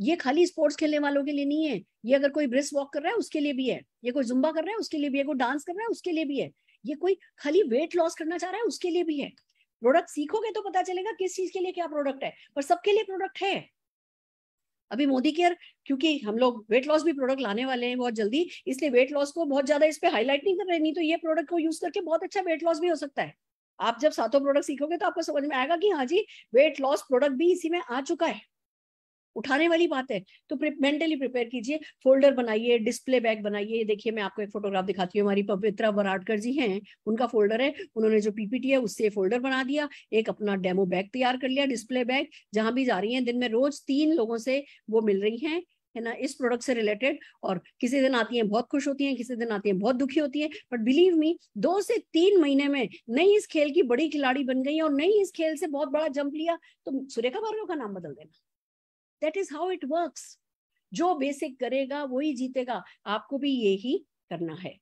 Speaker 2: ये खाली स्पोर्ट्स खेलने वालों के लिए नहीं है ये अगर कोई ब्रिस्क वॉक कर रहा है उसके लिए भी है ये कोई जुम्बा कर रहा है उसके लिए भी है कोई डांस कर रहा है उसके लिए भी है ये कोई खाली वेट लॉस करना चाह रहा है उसके लिए भी है प्रोडक्ट सीखोगे तो पता चलेगा किस चीज के लिए क्या प्रोडक्ट है पर सबके लिए प्रोडक्ट है अभी मोदी केयर क्योंकि हम लोग वेट लॉस भी प्रोडक्ट लाने वाले हैं बहुत जल्दी इसलिए वेट लॉस को बहुत ज्यादा इस पर हाईलाइट नहीं कर रहे नहीं तो ये प्रोडक्ट को यूज करके बहुत अच्छा वेट लॉस भी हो सकता है आप जब सातों प्रोडक्ट सीखोगे तो आपको समझ में आएगा कि हाँ जी वेट लॉस प्रोडक्ट भी इसी में आ चुका है उठाने वाली बात है तो मेंटली प्रिपेयर कीजिए फोल्डर बनाइए डिस्प्ले बैग बनाइए देखिए मैं आपको एक फोटोग्राफ दिखाती हूँ हमारी पवित्रा बराडकर जी हैं उनका फोल्डर है उन्होंने जो पीपीटी है उससे फोल्डर बना दिया एक अपना डेमो बैग तैयार कर लिया डिस्प्ले बैग जहां भी जा रही है दिन में रोज तीन लोगों से वो मिल रही है है ना इस प्रोडक्ट से रिलेटेड और किसी दिन आती हैं बहुत खुश होती हैं किसी दिन आती हैं बहुत दुखी होती हैं बट बिलीव मी दो से तीन महीने में नई इस खेल की बड़ी खिलाड़ी बन गई और नई इस खेल से बहुत बड़ा जंप लिया तो सुरेखा बारो का नाम बदल देना that is how it work जो बेसिक करेगा वही जीतेगा आपको भी यही करना है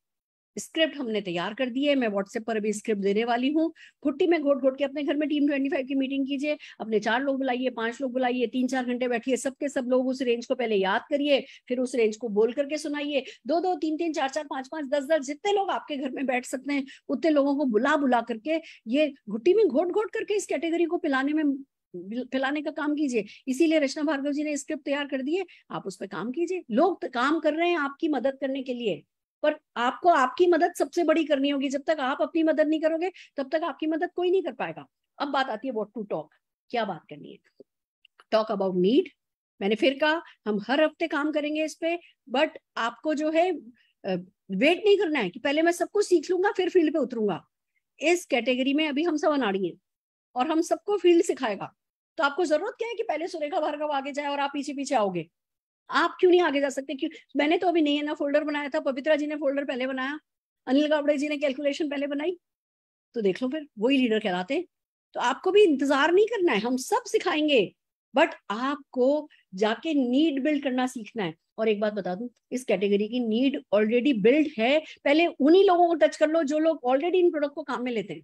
Speaker 2: स्क्रिप्ट हमने तैयार कर दी है मैं व्हाट्सएप पर अभी स्क्रिप्ट देने वाली हूँ खुट्टी में घोट घोट के अपने घर में टीम ट्वेंटी फाइव की मीटिंग कीजिए अपने चार लोग बुलाइए पांच लोग बुलाइए तीन चार घंटे बैठिए सबके सब लोग उस रेंज को पहले याद करिए फिर उस रेंज को बोल करके सुनाइए दो दो तीन तीन चार चार पांच पांच दस दस जितने लोग आपके घर में बैठ सकते हैं उतने लोगों को बुला बुला करके ये घुट्टी में घोट घोट करके इस कैटेगरी को पिलाने में फैलाने का काम कीजिए इसीलिए रचना भार्गव जी ने स्क्रिप्ट तैयार कर दिए आप उस पर काम कीजिए लोग काम कर रहे हैं आपकी मदद करने के लिए पर आपको आपकी मदद सबसे बड़ी करनी होगी जब तक आप अपनी मदद नहीं करोगे तब तक आपकी मदद कोई नहीं कर पाएगा अब बात आती है वॉट टू टॉक क्या बात करनी है टॉक अबाउट नीड मैंने फिर कहा हम हर हफ्ते काम करेंगे इस पे बट आपको जो है वेट नहीं करना है कि पहले मैं सब कुछ सीख लूंगा फिर फील्ड पे उतरूंगा इस कैटेगरी में अभी हम सब अनाड़ी हैं और हम सबको फील्ड सिखाएगा तो आपको जरूरत क्या है कि पहले सुरेखा भार्गव आगे जाए और आप पीछे पीछे आओगे आप क्यों नहीं आगे जा सकते क्यों मैंने तो अभी नहीं है ना फोल्डर बनाया था पवित्रा जी ने फोल्डर पहले बनाया अनिल गावड़े जी ने कैलकुलेशन पहले बनाई तो देख लो फिर वही लीडर कहलाते तो आपको भी इंतजार नहीं करना है हम सब सिखाएंगे बट आपको जाके नीड बिल्ड करना सीखना है और एक बात बता दू इस कैटेगरी की नीड ऑलरेडी बिल्ड है पहले उन्हीं लोगों को टच कर लो जो लोग ऑलरेडी इन प्रोडक्ट को काम में लेते हैं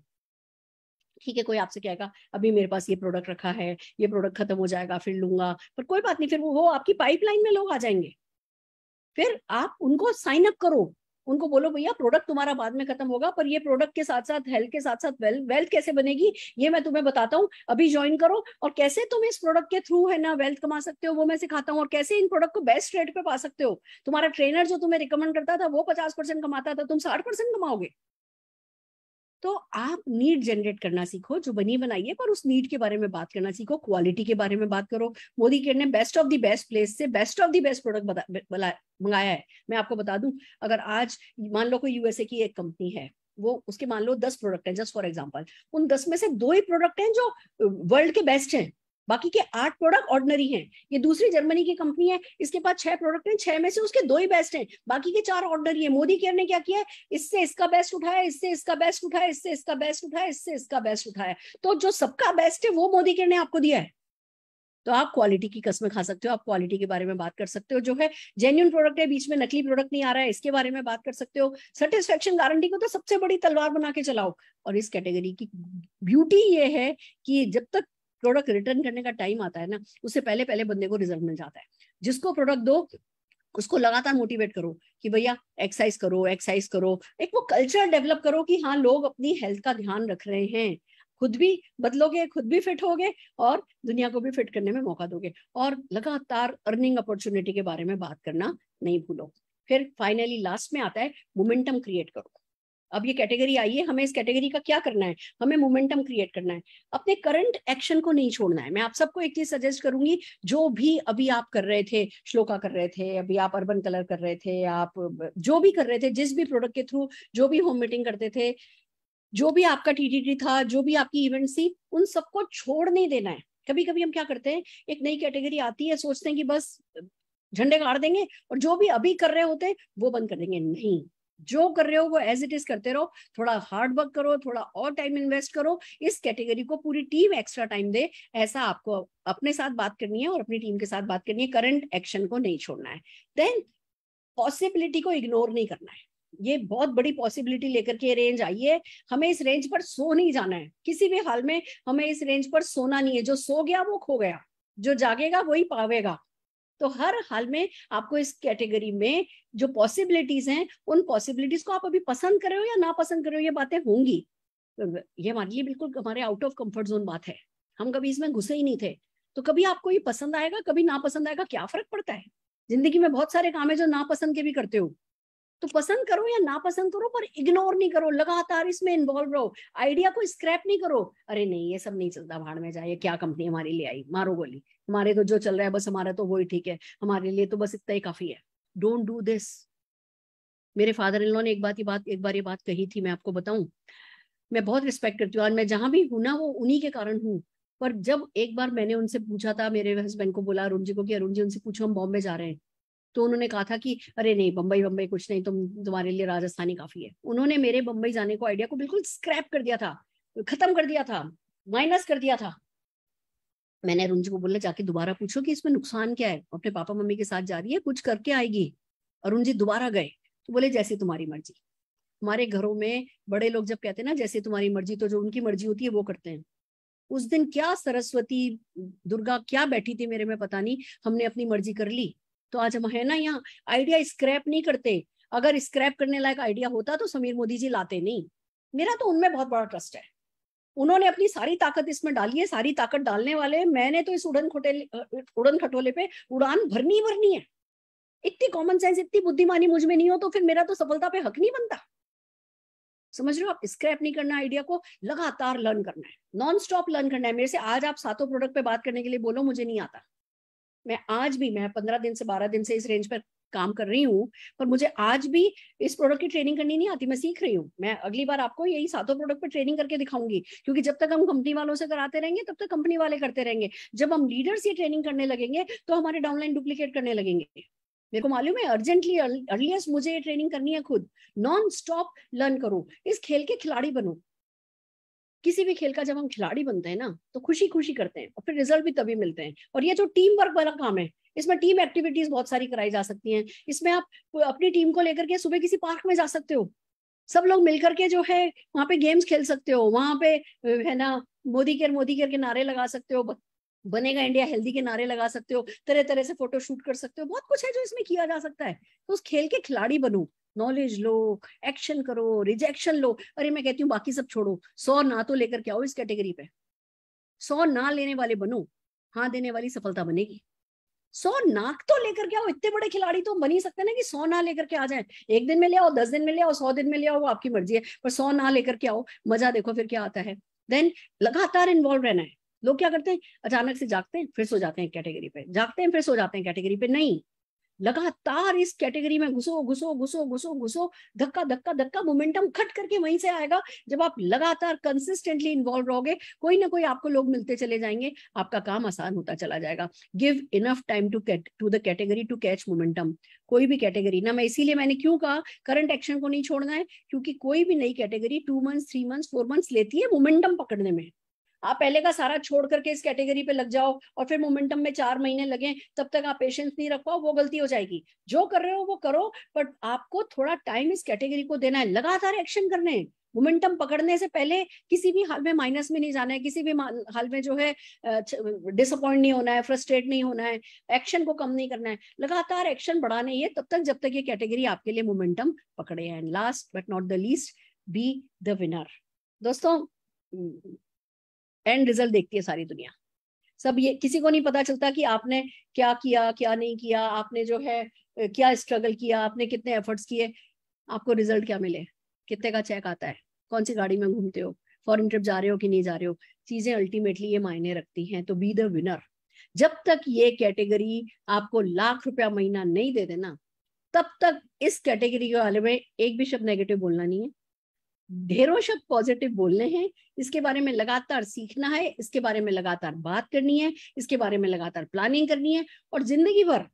Speaker 2: ठीक है कोई आपसे कहेगा अभी मेरे पास ये प्रोडक्ट रखा है ये प्रोडक्ट खत्म हो जाएगा फिर लूंगा पर कोई बात नहीं फिर वो आपकी पाइपलाइन में लोग आ जाएंगे फिर आप उनको साइन अप करो उनको बोलो भैया प्रोडक्ट तुम्हारा बाद में खत्म होगा पर ये प्रोडक्ट के साथ साथ हेल्थ के साथ साथ वेल्थ वेल्थ कैसे बनेगी ये मैं तुम्हें बताता हूँ अभी ज्वाइन करो और कैसे तुम इस प्रोडक्ट के थ्रू है ना वेल्थ कमा सकते हो वो मैं सिखाता हूँ और कैसे इन प्रोडक्ट को बेस्ट रेट पे पा सकते हो तुम्हारा ट्रेनर जो तुम्हें रिकमेंड करता था वो पचास परसेंट कमाता था तुम साठ परसेंट कमाओगे तो आप नीड जनरेट करना सीखो जो बनी बनाई है पर उस नीड के बारे में बात करना सीखो क्वालिटी के बारे में बात करो मोदी केयर ने best of the best place से best of the best product मंगाया है मैं आपको बता दूं अगर आज मान लो कोई यूएसए की एक कंपनी है वो उसके मान लो दस प्रोडक्ट है जस्ट फॉर एग्जाम्पल उन दस में से दो ही प्रोडक्ट हैं जो वर्ल्ड के बेस्ट हैं बाकी के आठ प्रोडक्ट ऑर्डनरी हैं ये दूसरी जर्मनी की कंपनी है इसके पास छह प्रोडक्ट हैं छह में से उसके दो ही बेस्ट हैं बाकी के चार ऑर्डनरी है मोदी केयर ने क्या किया है इससे इसका बेस्ट उठाया इससे इसका बेस्ट उठाया इससे इसका बेस्ट उठाया इससे इसका बेस्ट उठाया तो जो सबका बेस्ट है वो मोदी केयर ने आपको दिया है तो आप क्वालिटी की कस्में खा सकते हो आप क्वालिटी के बारे में बात कर सकते हो जो है जेन्यून प्रोडक्ट है बीच में नकली प्रोडक्ट नहीं आ रहा है इसके बारे में बात कर सकते हो सेटिस्फेक्शन गारंटी को तो सबसे बड़ी तलवार बना के चलाओ और इस कैटेगरी की ब्यूटी ये है कि जब तक प्रोडक्ट रिटर्न करने का टाइम आता है ना उससे पहले पहले बंदे को रिजल्ट मिल जाता है जिसको प्रोडक्ट दो उसको लगातार मोटिवेट करो कि भैया एक्सरसाइज करो एक्सरसाइज करो एक वो कल्चर डेवलप करो कि हाँ लोग अपनी हेल्थ का ध्यान रख रहे हैं खुद भी बदलोगे खुद भी फिट होगे और दुनिया को भी फिट करने में मौका दोगे और लगातार अर्निंग अपॉर्चुनिटी के बारे में बात करना नहीं भूलो फिर फाइनली लास्ट में आता है मोमेंटम क्रिएट करो अब ये कैटेगरी आई है हमें इस कैटेगरी का क्या करना है हमें मोमेंटम क्रिएट करना है अपने करंट एक्शन को नहीं छोड़ना है मैं आप सबको एक चीज सजेस्ट करूंगी जो भी अभी आप कर रहे थे श्लोका कर रहे थे अभी आप अर्बन कलर कर रहे थे आप जो भी कर रहे थे जिस भी प्रोडक्ट के थ्रू जो भी होम मीटिंग करते थे जो भी आपका टीटीटी था जो भी आपकी इवेंट थी उन सबको छोड़ नहीं देना है कभी कभी हम क्या करते हैं एक नई कैटेगरी आती है सोचते हैं कि बस झंडे गाड़ देंगे और जो भी अभी कर रहे होते वो बंद कर देंगे नहीं जो कर रहे हो वो एज इट इज करते रहो थोड़ा हार्ड वर्क करो थोड़ा और टाइम इन्वेस्ट करो इस कैटेगरी को पूरी टीम एक्स्ट्रा टाइम दे ऐसा आपको अपने साथ बात करनी है और अपनी टीम के साथ बात करनी है करंट एक्शन को नहीं छोड़ना है देन पॉसिबिलिटी को इग्नोर नहीं करना है ये बहुत बड़ी पॉसिबिलिटी लेकर के रेंज आई है हमें इस रेंज पर सो नहीं जाना है किसी भी हाल में हमें इस रेंज पर सोना नहीं है जो सो गया वो खो गया जो जागेगा वही पावेगा तो हर हाल में आपको इस कैटेगरी में जो पॉसिबिलिटीज हैं उन पॉसिबिलिटीज को आप अभी पसंद कर रहे हो या ना पसंद कर रहे हो ये बातें होंगी ये हमारे लिए बिल्कुल हमारे आउट ऑफ कंफर्ट जोन बात है हम कभी इसमें घुसे ही नहीं थे तो कभी आपको ये पसंद आएगा कभी ना पसंद आएगा क्या फर्क पड़ता है जिंदगी में बहुत सारे काम है जो नापसंद के भी करते हो तो पसंद करो या ना पसंद करो पर इग्नोर नहीं करो लगातार इसमें इन्वॉल्व रहो आइडिया को स्क्रैप नहीं करो अरे नहीं ये सब नहीं चलता भाड़ में जाए क्या कंपनी हमारे लिए आई मारो गोली हमारे तो जो चल रहा है बस हमारा तो वही ठीक है हमारे लिए तो बस इतना ही काफी है डोंट डू दिस मेरे फादर इन लॉ ने एक बात ये बात एक बार ये बात कही थी मैं आपको बताऊं मैं बहुत रिस्पेक्ट करती हूँ और मैं जहां भी हूं ना वो उन्हीं के कारण हूँ पर जब एक बार मैंने उनसे पूछा था मेरे हस्बैंड को बोला अरुण जी को कि अरुण जी उनसे पूछो हम बॉम्बे जा रहे हैं तो उन्होंने कहा था कि अरे नहीं बम्बई बम्बई कुछ नहीं तुम तुम्हारे लिए राजस्थानी काफी है उन्होंने मेरे बम्बई जाने को आइडिया को बिल्कुल स्क्रैप कर दिया था खत्म कर दिया था माइनस कर दिया था मैंने अरुण जी को बोला जाके दोबारा पूछो कि इसमें नुकसान क्या है अपने पापा मम्मी के साथ जा रही है कुछ करके आएगी अरुण जी दोबारा गए तो बोले जैसे तुम्हारी मर्जी हमारे घरों में बड़े लोग जब कहते हैं ना जैसे तुम्हारी मर्जी तो जो उनकी मर्जी होती है वो करते हैं उस दिन क्या सरस्वती दुर्गा क्या बैठी थी मेरे में पता नहीं हमने अपनी मर्जी कर ली तो आज हम है ना यहाँ आइडिया स्क्रैप नहीं करते अगर स्क्रैप करने लायक आइडिया होता तो समीर मोदी जी लाते नहीं मेरा तो उनमें बहुत बड़ा ट्रस्ट है उन्होंने अपनी सारी ताकत इसमें डाली है सारी ताकत डालने वाले मैंने तो इस उड़न खोटेले उड़न खटोले पे उड़ान भरनी भरनी है इतनी कॉमन सेंस इतनी बुद्धिमानी मुझ में नहीं हो तो फिर मेरा तो सफलता पे हक नहीं बनता समझ रहे हो आप स्क्रैप नहीं करना आइडिया को लगातार लर्न करना है नॉन स्टॉप लर्न करना है मेरे से आज आप सातों प्रोडक्ट पे बात करने के लिए बोलो मुझे नहीं आता मैं आज भी मैं पंद्रह दिन से बारह दिन से इस रेंज पर काम कर रही हूँ पर मुझे आज भी इस प्रोडक्ट की ट्रेनिंग करनी नहीं आती मैं सीख रही हूँ मैं अगली बार आपको यही सातों प्रोडक्ट पर ट्रेनिंग करके दिखाऊंगी क्योंकि जब तक हम कंपनी वालों से कराते रहेंगे तब तक कंपनी वाले करते रहेंगे जब हम लीडर्स ये ट्रेनिंग करने लगेंगे तो हमारे डाउनलाइन डुप्लीकेट करने लगेंगे मेरे को मालूम है अर्जेंटली अर्लीस्ट मुझे ये ट्रेनिंग करनी है खुद नॉन स्टॉप लर्न करो इस खेल के खिलाड़ी बनो किसी भी खेल का जब हम खिलाड़ी बनते हैं ना तो खुशी खुशी करते हैं और फिर रिजल्ट भी तभी मिलते हैं और ये जो टीम वर्क वाला काम है इसमें टीम एक्टिविटीज बहुत सारी कराई जा सकती हैं इसमें आप अपनी टीम को लेकर के सुबह किसी पार्क में जा सकते हो सब लोग मिलकर के जो है वहां पे गेम्स खेल सकते हो वहां पे है ना मोदी केयर मोदी केयर के नारे लगा सकते हो बनेगा इंडिया हेल्दी के नारे लगा सकते हो तरह तरह से फोटो शूट कर सकते हो बहुत कुछ है जो इसमें किया जा सकता है तो उस खेल के खिलाड़ी बनो नॉलेज लो एक्शन करो रिजेक्शन लो अरे मैं कहती हूँ बाकी सब छोड़ो सौ ना तो लेकर के आओ इस कैटेगरी पे सौ ना लेने वाले बनो हाँ देने वाली सफलता बनेगी सौ नाक तो लेकर के आओ इतने बड़े खिलाड़ी तो बन ही सकते ना कि सौ ना लेकर के आ जाए एक दिन में ले आओ दस दिन में ले आओ सौ दिन में ले आओ वो आपकी मर्जी है पर सौ ना लेकर के आओ मजा देखो फिर क्या आता है देन लगातार इन्वॉल्व रहना है लोग क्या करते हैं अचानक से जागते हैं फिर सो जाते हैं कैटेगरी पे जागते हैं फिर सो जाते हैं कैटेगरी पे नहीं लगातार इस कैटेगरी में घुसो घुसो घुसो घुसो घुसो धक्का धक्का धक्का मोमेंटम खट करके वहीं से आएगा जब आप लगातार कंसिस्टेंटली इन्वॉल्व रहोगे कोई ना कोई आपको लोग मिलते चले जाएंगे आपका काम आसान होता चला जाएगा give enough time to cat to the category to catch momentum कोई भी कैटेगरी ना मैं इसीलिए मैंने क्यों कहा करंट एक्शन को नहीं छोड़ना है क्योंकि कोई भी नई category two months three months four months लेती है मोमेंटम पकड़ने में आप पहले का सारा छोड़ करके इस कैटेगरी पे लग जाओ और फिर मोमेंटम में चार महीने लगे तब तक आप पेशेंस नहीं रख पाओ वो गलती हो जाएगी जो कर रहे हो वो करो बट आपको थोड़ा टाइम इस कैटेगरी को देना है लगातार एक्शन करने हैं मोमेंटम पकड़ने से पहले किसी भी हाल में माइनस में नहीं जाना है किसी भी हाल में जो है डिसअपॉइंट नहीं होना है फ्रस्ट्रेट नहीं होना है एक्शन को कम नहीं करना है लगातार एक्शन बढ़ाने ये तब तक जब तक ये कैटेगरी आपके लिए मोमेंटम पकड़े हैं last but not the least be the winner दोस्तों एंड रिजल्ट देखती है सारी दुनिया सब ये किसी को नहीं पता चलता कि आपने क्या किया क्या नहीं किया आपने जो है क्या स्ट्रगल किया आपने कितने एफर्ट्स किए आपको रिजल्ट क्या मिले कितने का चेक आता है कौन सी गाड़ी में घूमते हो फॉरन ट्रिप जा रहे हो कि नहीं जा रहे हो चीजें अल्टीमेटली ये मायने रखती हैं तो बी द विनर जब तक ये कैटेगरी आपको लाख रुपया महीना नहीं दे देना तब तक इस कैटेगरी के बारे में एक भी शब्द नेगेटिव बोलना नहीं है ढेरों शब्द पॉजिटिव बोलने हैं इसके बारे में लगातार सीखना है इसके बारे में लगातार बात करनी है इसके बारे में लगातार प्लानिंग करनी है और जिंदगी भर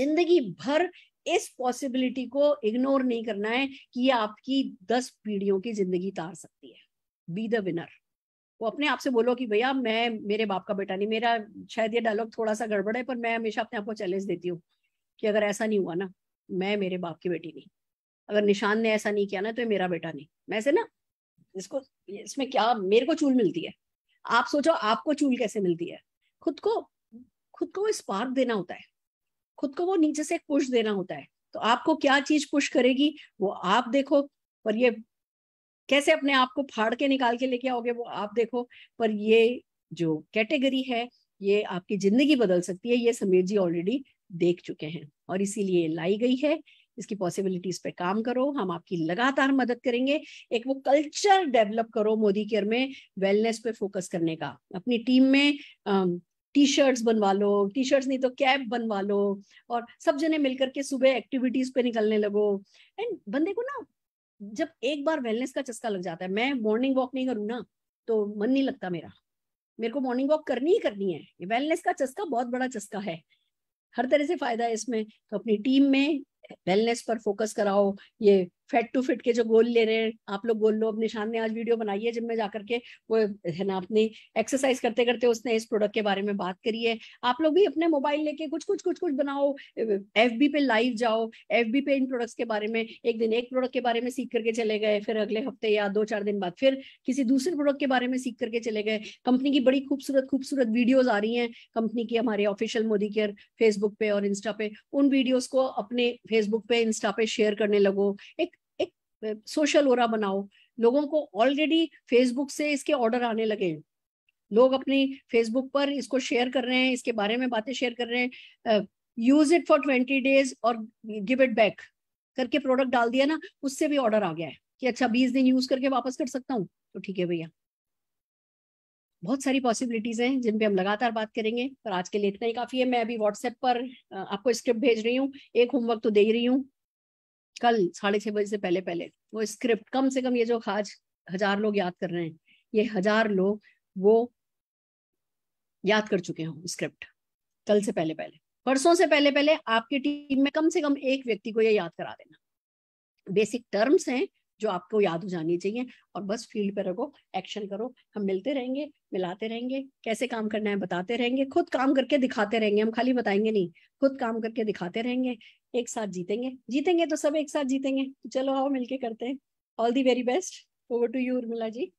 Speaker 2: जिंदगी भर इस पॉसिबिलिटी को इग्नोर नहीं करना है कि ये आपकी दस पीढ़ियों की जिंदगी तार सकती है बी द विनर वो अपने आप से बोलो कि भैया मैं मेरे बाप का बेटा नहीं मेरा शायद ये डायलॉग थोड़ा सा गड़बड़ है पर मैं हमेशा अपने आप को चैलेंज देती हूँ कि अगर ऐसा नहीं हुआ ना मैं मेरे बाप की बेटी नहीं अगर निशान ने ऐसा नहीं किया ना तो मेरा बेटा नहीं मैं से ना इसको इसमें क्या मेरे को चूल मिलती है आप सोचो आपको चूल कैसे मिलती है खुद को खुद को स्पार्क देना होता है खुद को वो नीचे से पुश देना होता है तो आपको क्या चीज पुश करेगी वो आप देखो पर ये कैसे अपने आप को फाड़ के निकाल के लेके आओगे वो आप देखो पर ये जो कैटेगरी है ये आपकी जिंदगी बदल सकती है ये समीर जी ऑलरेडी देख चुके हैं और इसीलिए लाई गई है इसकी पॉसिबिलिटीज पे काम करो हम आपकी लगातार मदद करेंगे एक वो कल्चर डेवलप करो मोदी केयर में वेलनेस पे फोकस करने का अपनी टीम में टी शर्ट्स बनवा लो टी शर्ट्स नहीं तो कैप बनवा लो और सब जने मिलकर के सुबह एक्टिविटीज पे निकलने लगो एंड बंदे को ना जब एक बार वेलनेस का चस्का लग जाता है मैं मॉर्निंग वॉक नहीं करूँ ना तो मन नहीं लगता मेरा मेरे को मॉर्निंग वॉक करनी ही करनी है वेलनेस का चस्का बहुत बड़ा चस्का है हर तरह से फायदा है इसमें तो अपनी टीम में वेलनेस पर फोकस कराओ ये फेट टू फिट के जो गोल ले रहे हैं आप लोग गोल लो अपने शान ने आज वीडियो बनाई है जिनमें जाकर के वो है ना अपनी एक्सरसाइज करते करते उसने इस प्रोडक्ट के बारे में बात करी है आप लोग भी अपने मोबाइल लेके कुछ कुछ कुछ कुछ बनाओ एफ पे लाइव जाओ एफ पे इन प्रोडक्ट्स के बारे में एक दिन एक प्रोडक्ट के बारे में सीख करके चले गए फिर अगले हफ्ते या दो चार दिन बाद फिर किसी दूसरे प्रोडक्ट के बारे में सीख करके चले गए कंपनी की बड़ी खूबसूरत खूबसूरत वीडियोज आ रही है कंपनी की हमारे ऑफिशियल मोदी केयर फेसबुक पे और इंस्टा पे उन वीडियोज को अपने फेसबुक पे इंस्टा पे शेयर करने लगो एक सोशल ओरा बनाओ लोगों को ऑलरेडी फेसबुक से इसके ऑर्डर आने लगे हैं लोग अपनी फेसबुक पर इसको शेयर कर रहे हैं इसके बारे में बातें शेयर कर रहे हैं use it for twenty days और गिव इट बैक करके प्रोडक्ट डाल दिया ना उससे भी ऑर्डर आ गया है कि अच्छा बीस दिन यूज करके वापस कर सकता हूँ तो ठीक है भैया बहुत सारी पॉसिबिलिटीज हैं जिन पे हम लगातार बात करेंगे पर आज के लिए इतना ही काफी है मैं अभी व्हाट्सएप पर आपको स्क्रिप्ट भेज रही हूँ एक होमवर्क तो दे ही रही हूँ कल साढ़े छह बजे से पहले पहले वो स्क्रिप्ट कम से कम ये जो आज हजार लोग याद कर रहे हैं ये हजार लोग वो याद कर चुके हों स्क्रिप्ट कल से पहले पहले परसों से पहले पहले आपकी टीम में कम से कम एक व्यक्ति को ये याद करा देना बेसिक टर्म्स हैं जो आपको याद हो जानी चाहिए और बस फील्ड पर रखो एक्शन करो हम मिलते रहेंगे मिलाते रहेंगे कैसे काम करना है बताते रहेंगे खुद काम करके दिखाते रहेंगे हम खाली बताएंगे नहीं खुद काम करके दिखाते रहेंगे एक साथ जीतेंगे जीतेंगे तो सब एक साथ जीतेंगे तो चलो आओ मिलके करते हैं all the very best over to you Urmila ji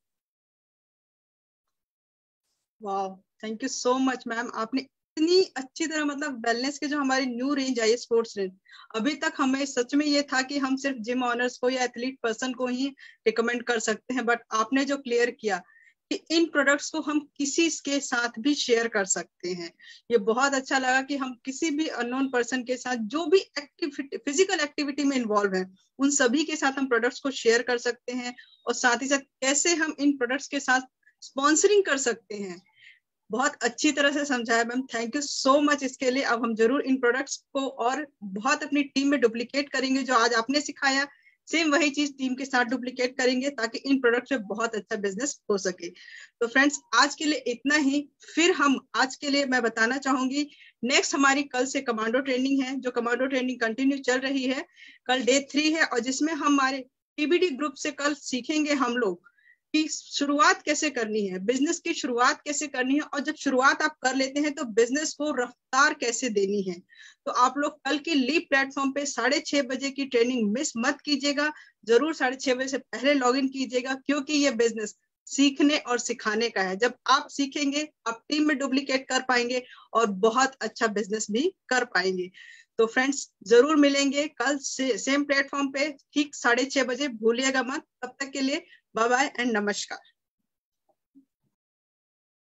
Speaker 1: वाह thank you so much ma'am आपने इतनी अच्छी तरह मतलब वेलनेस के जो हमारी न्यू रेंज आई है स्पोर्ट्स रेंज अभी तक हमें सच में ये था कि हम सिर्फ जिम ऑनर्स को या एथलीट पर्सन को ही रिकमेंड कर सकते हैं बट आपने जो क्लियर किया कि इन प्रोडक्ट्स को हम किसी के साथ भी शेयर कर सकते हैं ये बहुत अच्छा लगा कि हम किसी भी अननोन पर्सन के साथ जो भी एक्टिविटी फिजिकल एक्टिविटी में इन्वॉल्व है उन सभी के साथ हम प्रोडक्ट्स को शेयर कर सकते हैं और साथ ही साथ कैसे हम इन प्रोडक्ट्स के साथ स्पॉन्सरिंग कर सकते हैं बहुत अच्छी तरह से समझाया ma'am thank you so much इसके लिए अब हम जरूर इन प्रोडक्ट्स को और बहुत अपनी टीम में डुप्लीकेट करेंगे जो आज आपने सिखाया सेम वही चीज टीम के साथ डुप्लीकेट करेंगे ताकि इन प्रोडक्ट में बहुत अच्छा बिजनेस हो सके तो फ्रेंड्स आज के लिए इतना ही फिर हम आज के लिए मैं बताना चाहूंगी नेक्स्ट हमारी कल से कमांडो ट्रेनिंग है जो कमांडो ट्रेनिंग कंटिन्यू चल रही है कल डे थ्री है और जिसमें हमारे टीबीडी ग्रुप से कल सीखेंगे हम लोग कि शुरुआत कैसे करनी है बिजनेस की शुरुआत कैसे करनी है और जब शुरुआत आप कर लेते हैं तो बिजनेस को रफ्तार कैसे देनी है तो आप लोग कल की लीप प्लेटफॉर्म पे साढ़े छह बजे की ट्रेनिंग मिस मत कीजिएगा जरूर साढ़े छह बजे से पहले लॉग इन कीजिएगा क्योंकि ये बिजनेस सीखने और सिखाने का है जब आप सीखेंगे आप टीम में डुप्लीकेट कर पाएंगे और बहुत अच्छा बिजनेस भी कर पाएंगे तो फ्रेंड्स जरूर मिलेंगे कल से सेम प्लेटफॉर्म पे ठीक साढ़े छह बजे भूलिएगा मत तब तक के लिए Bye bye and Namaskar.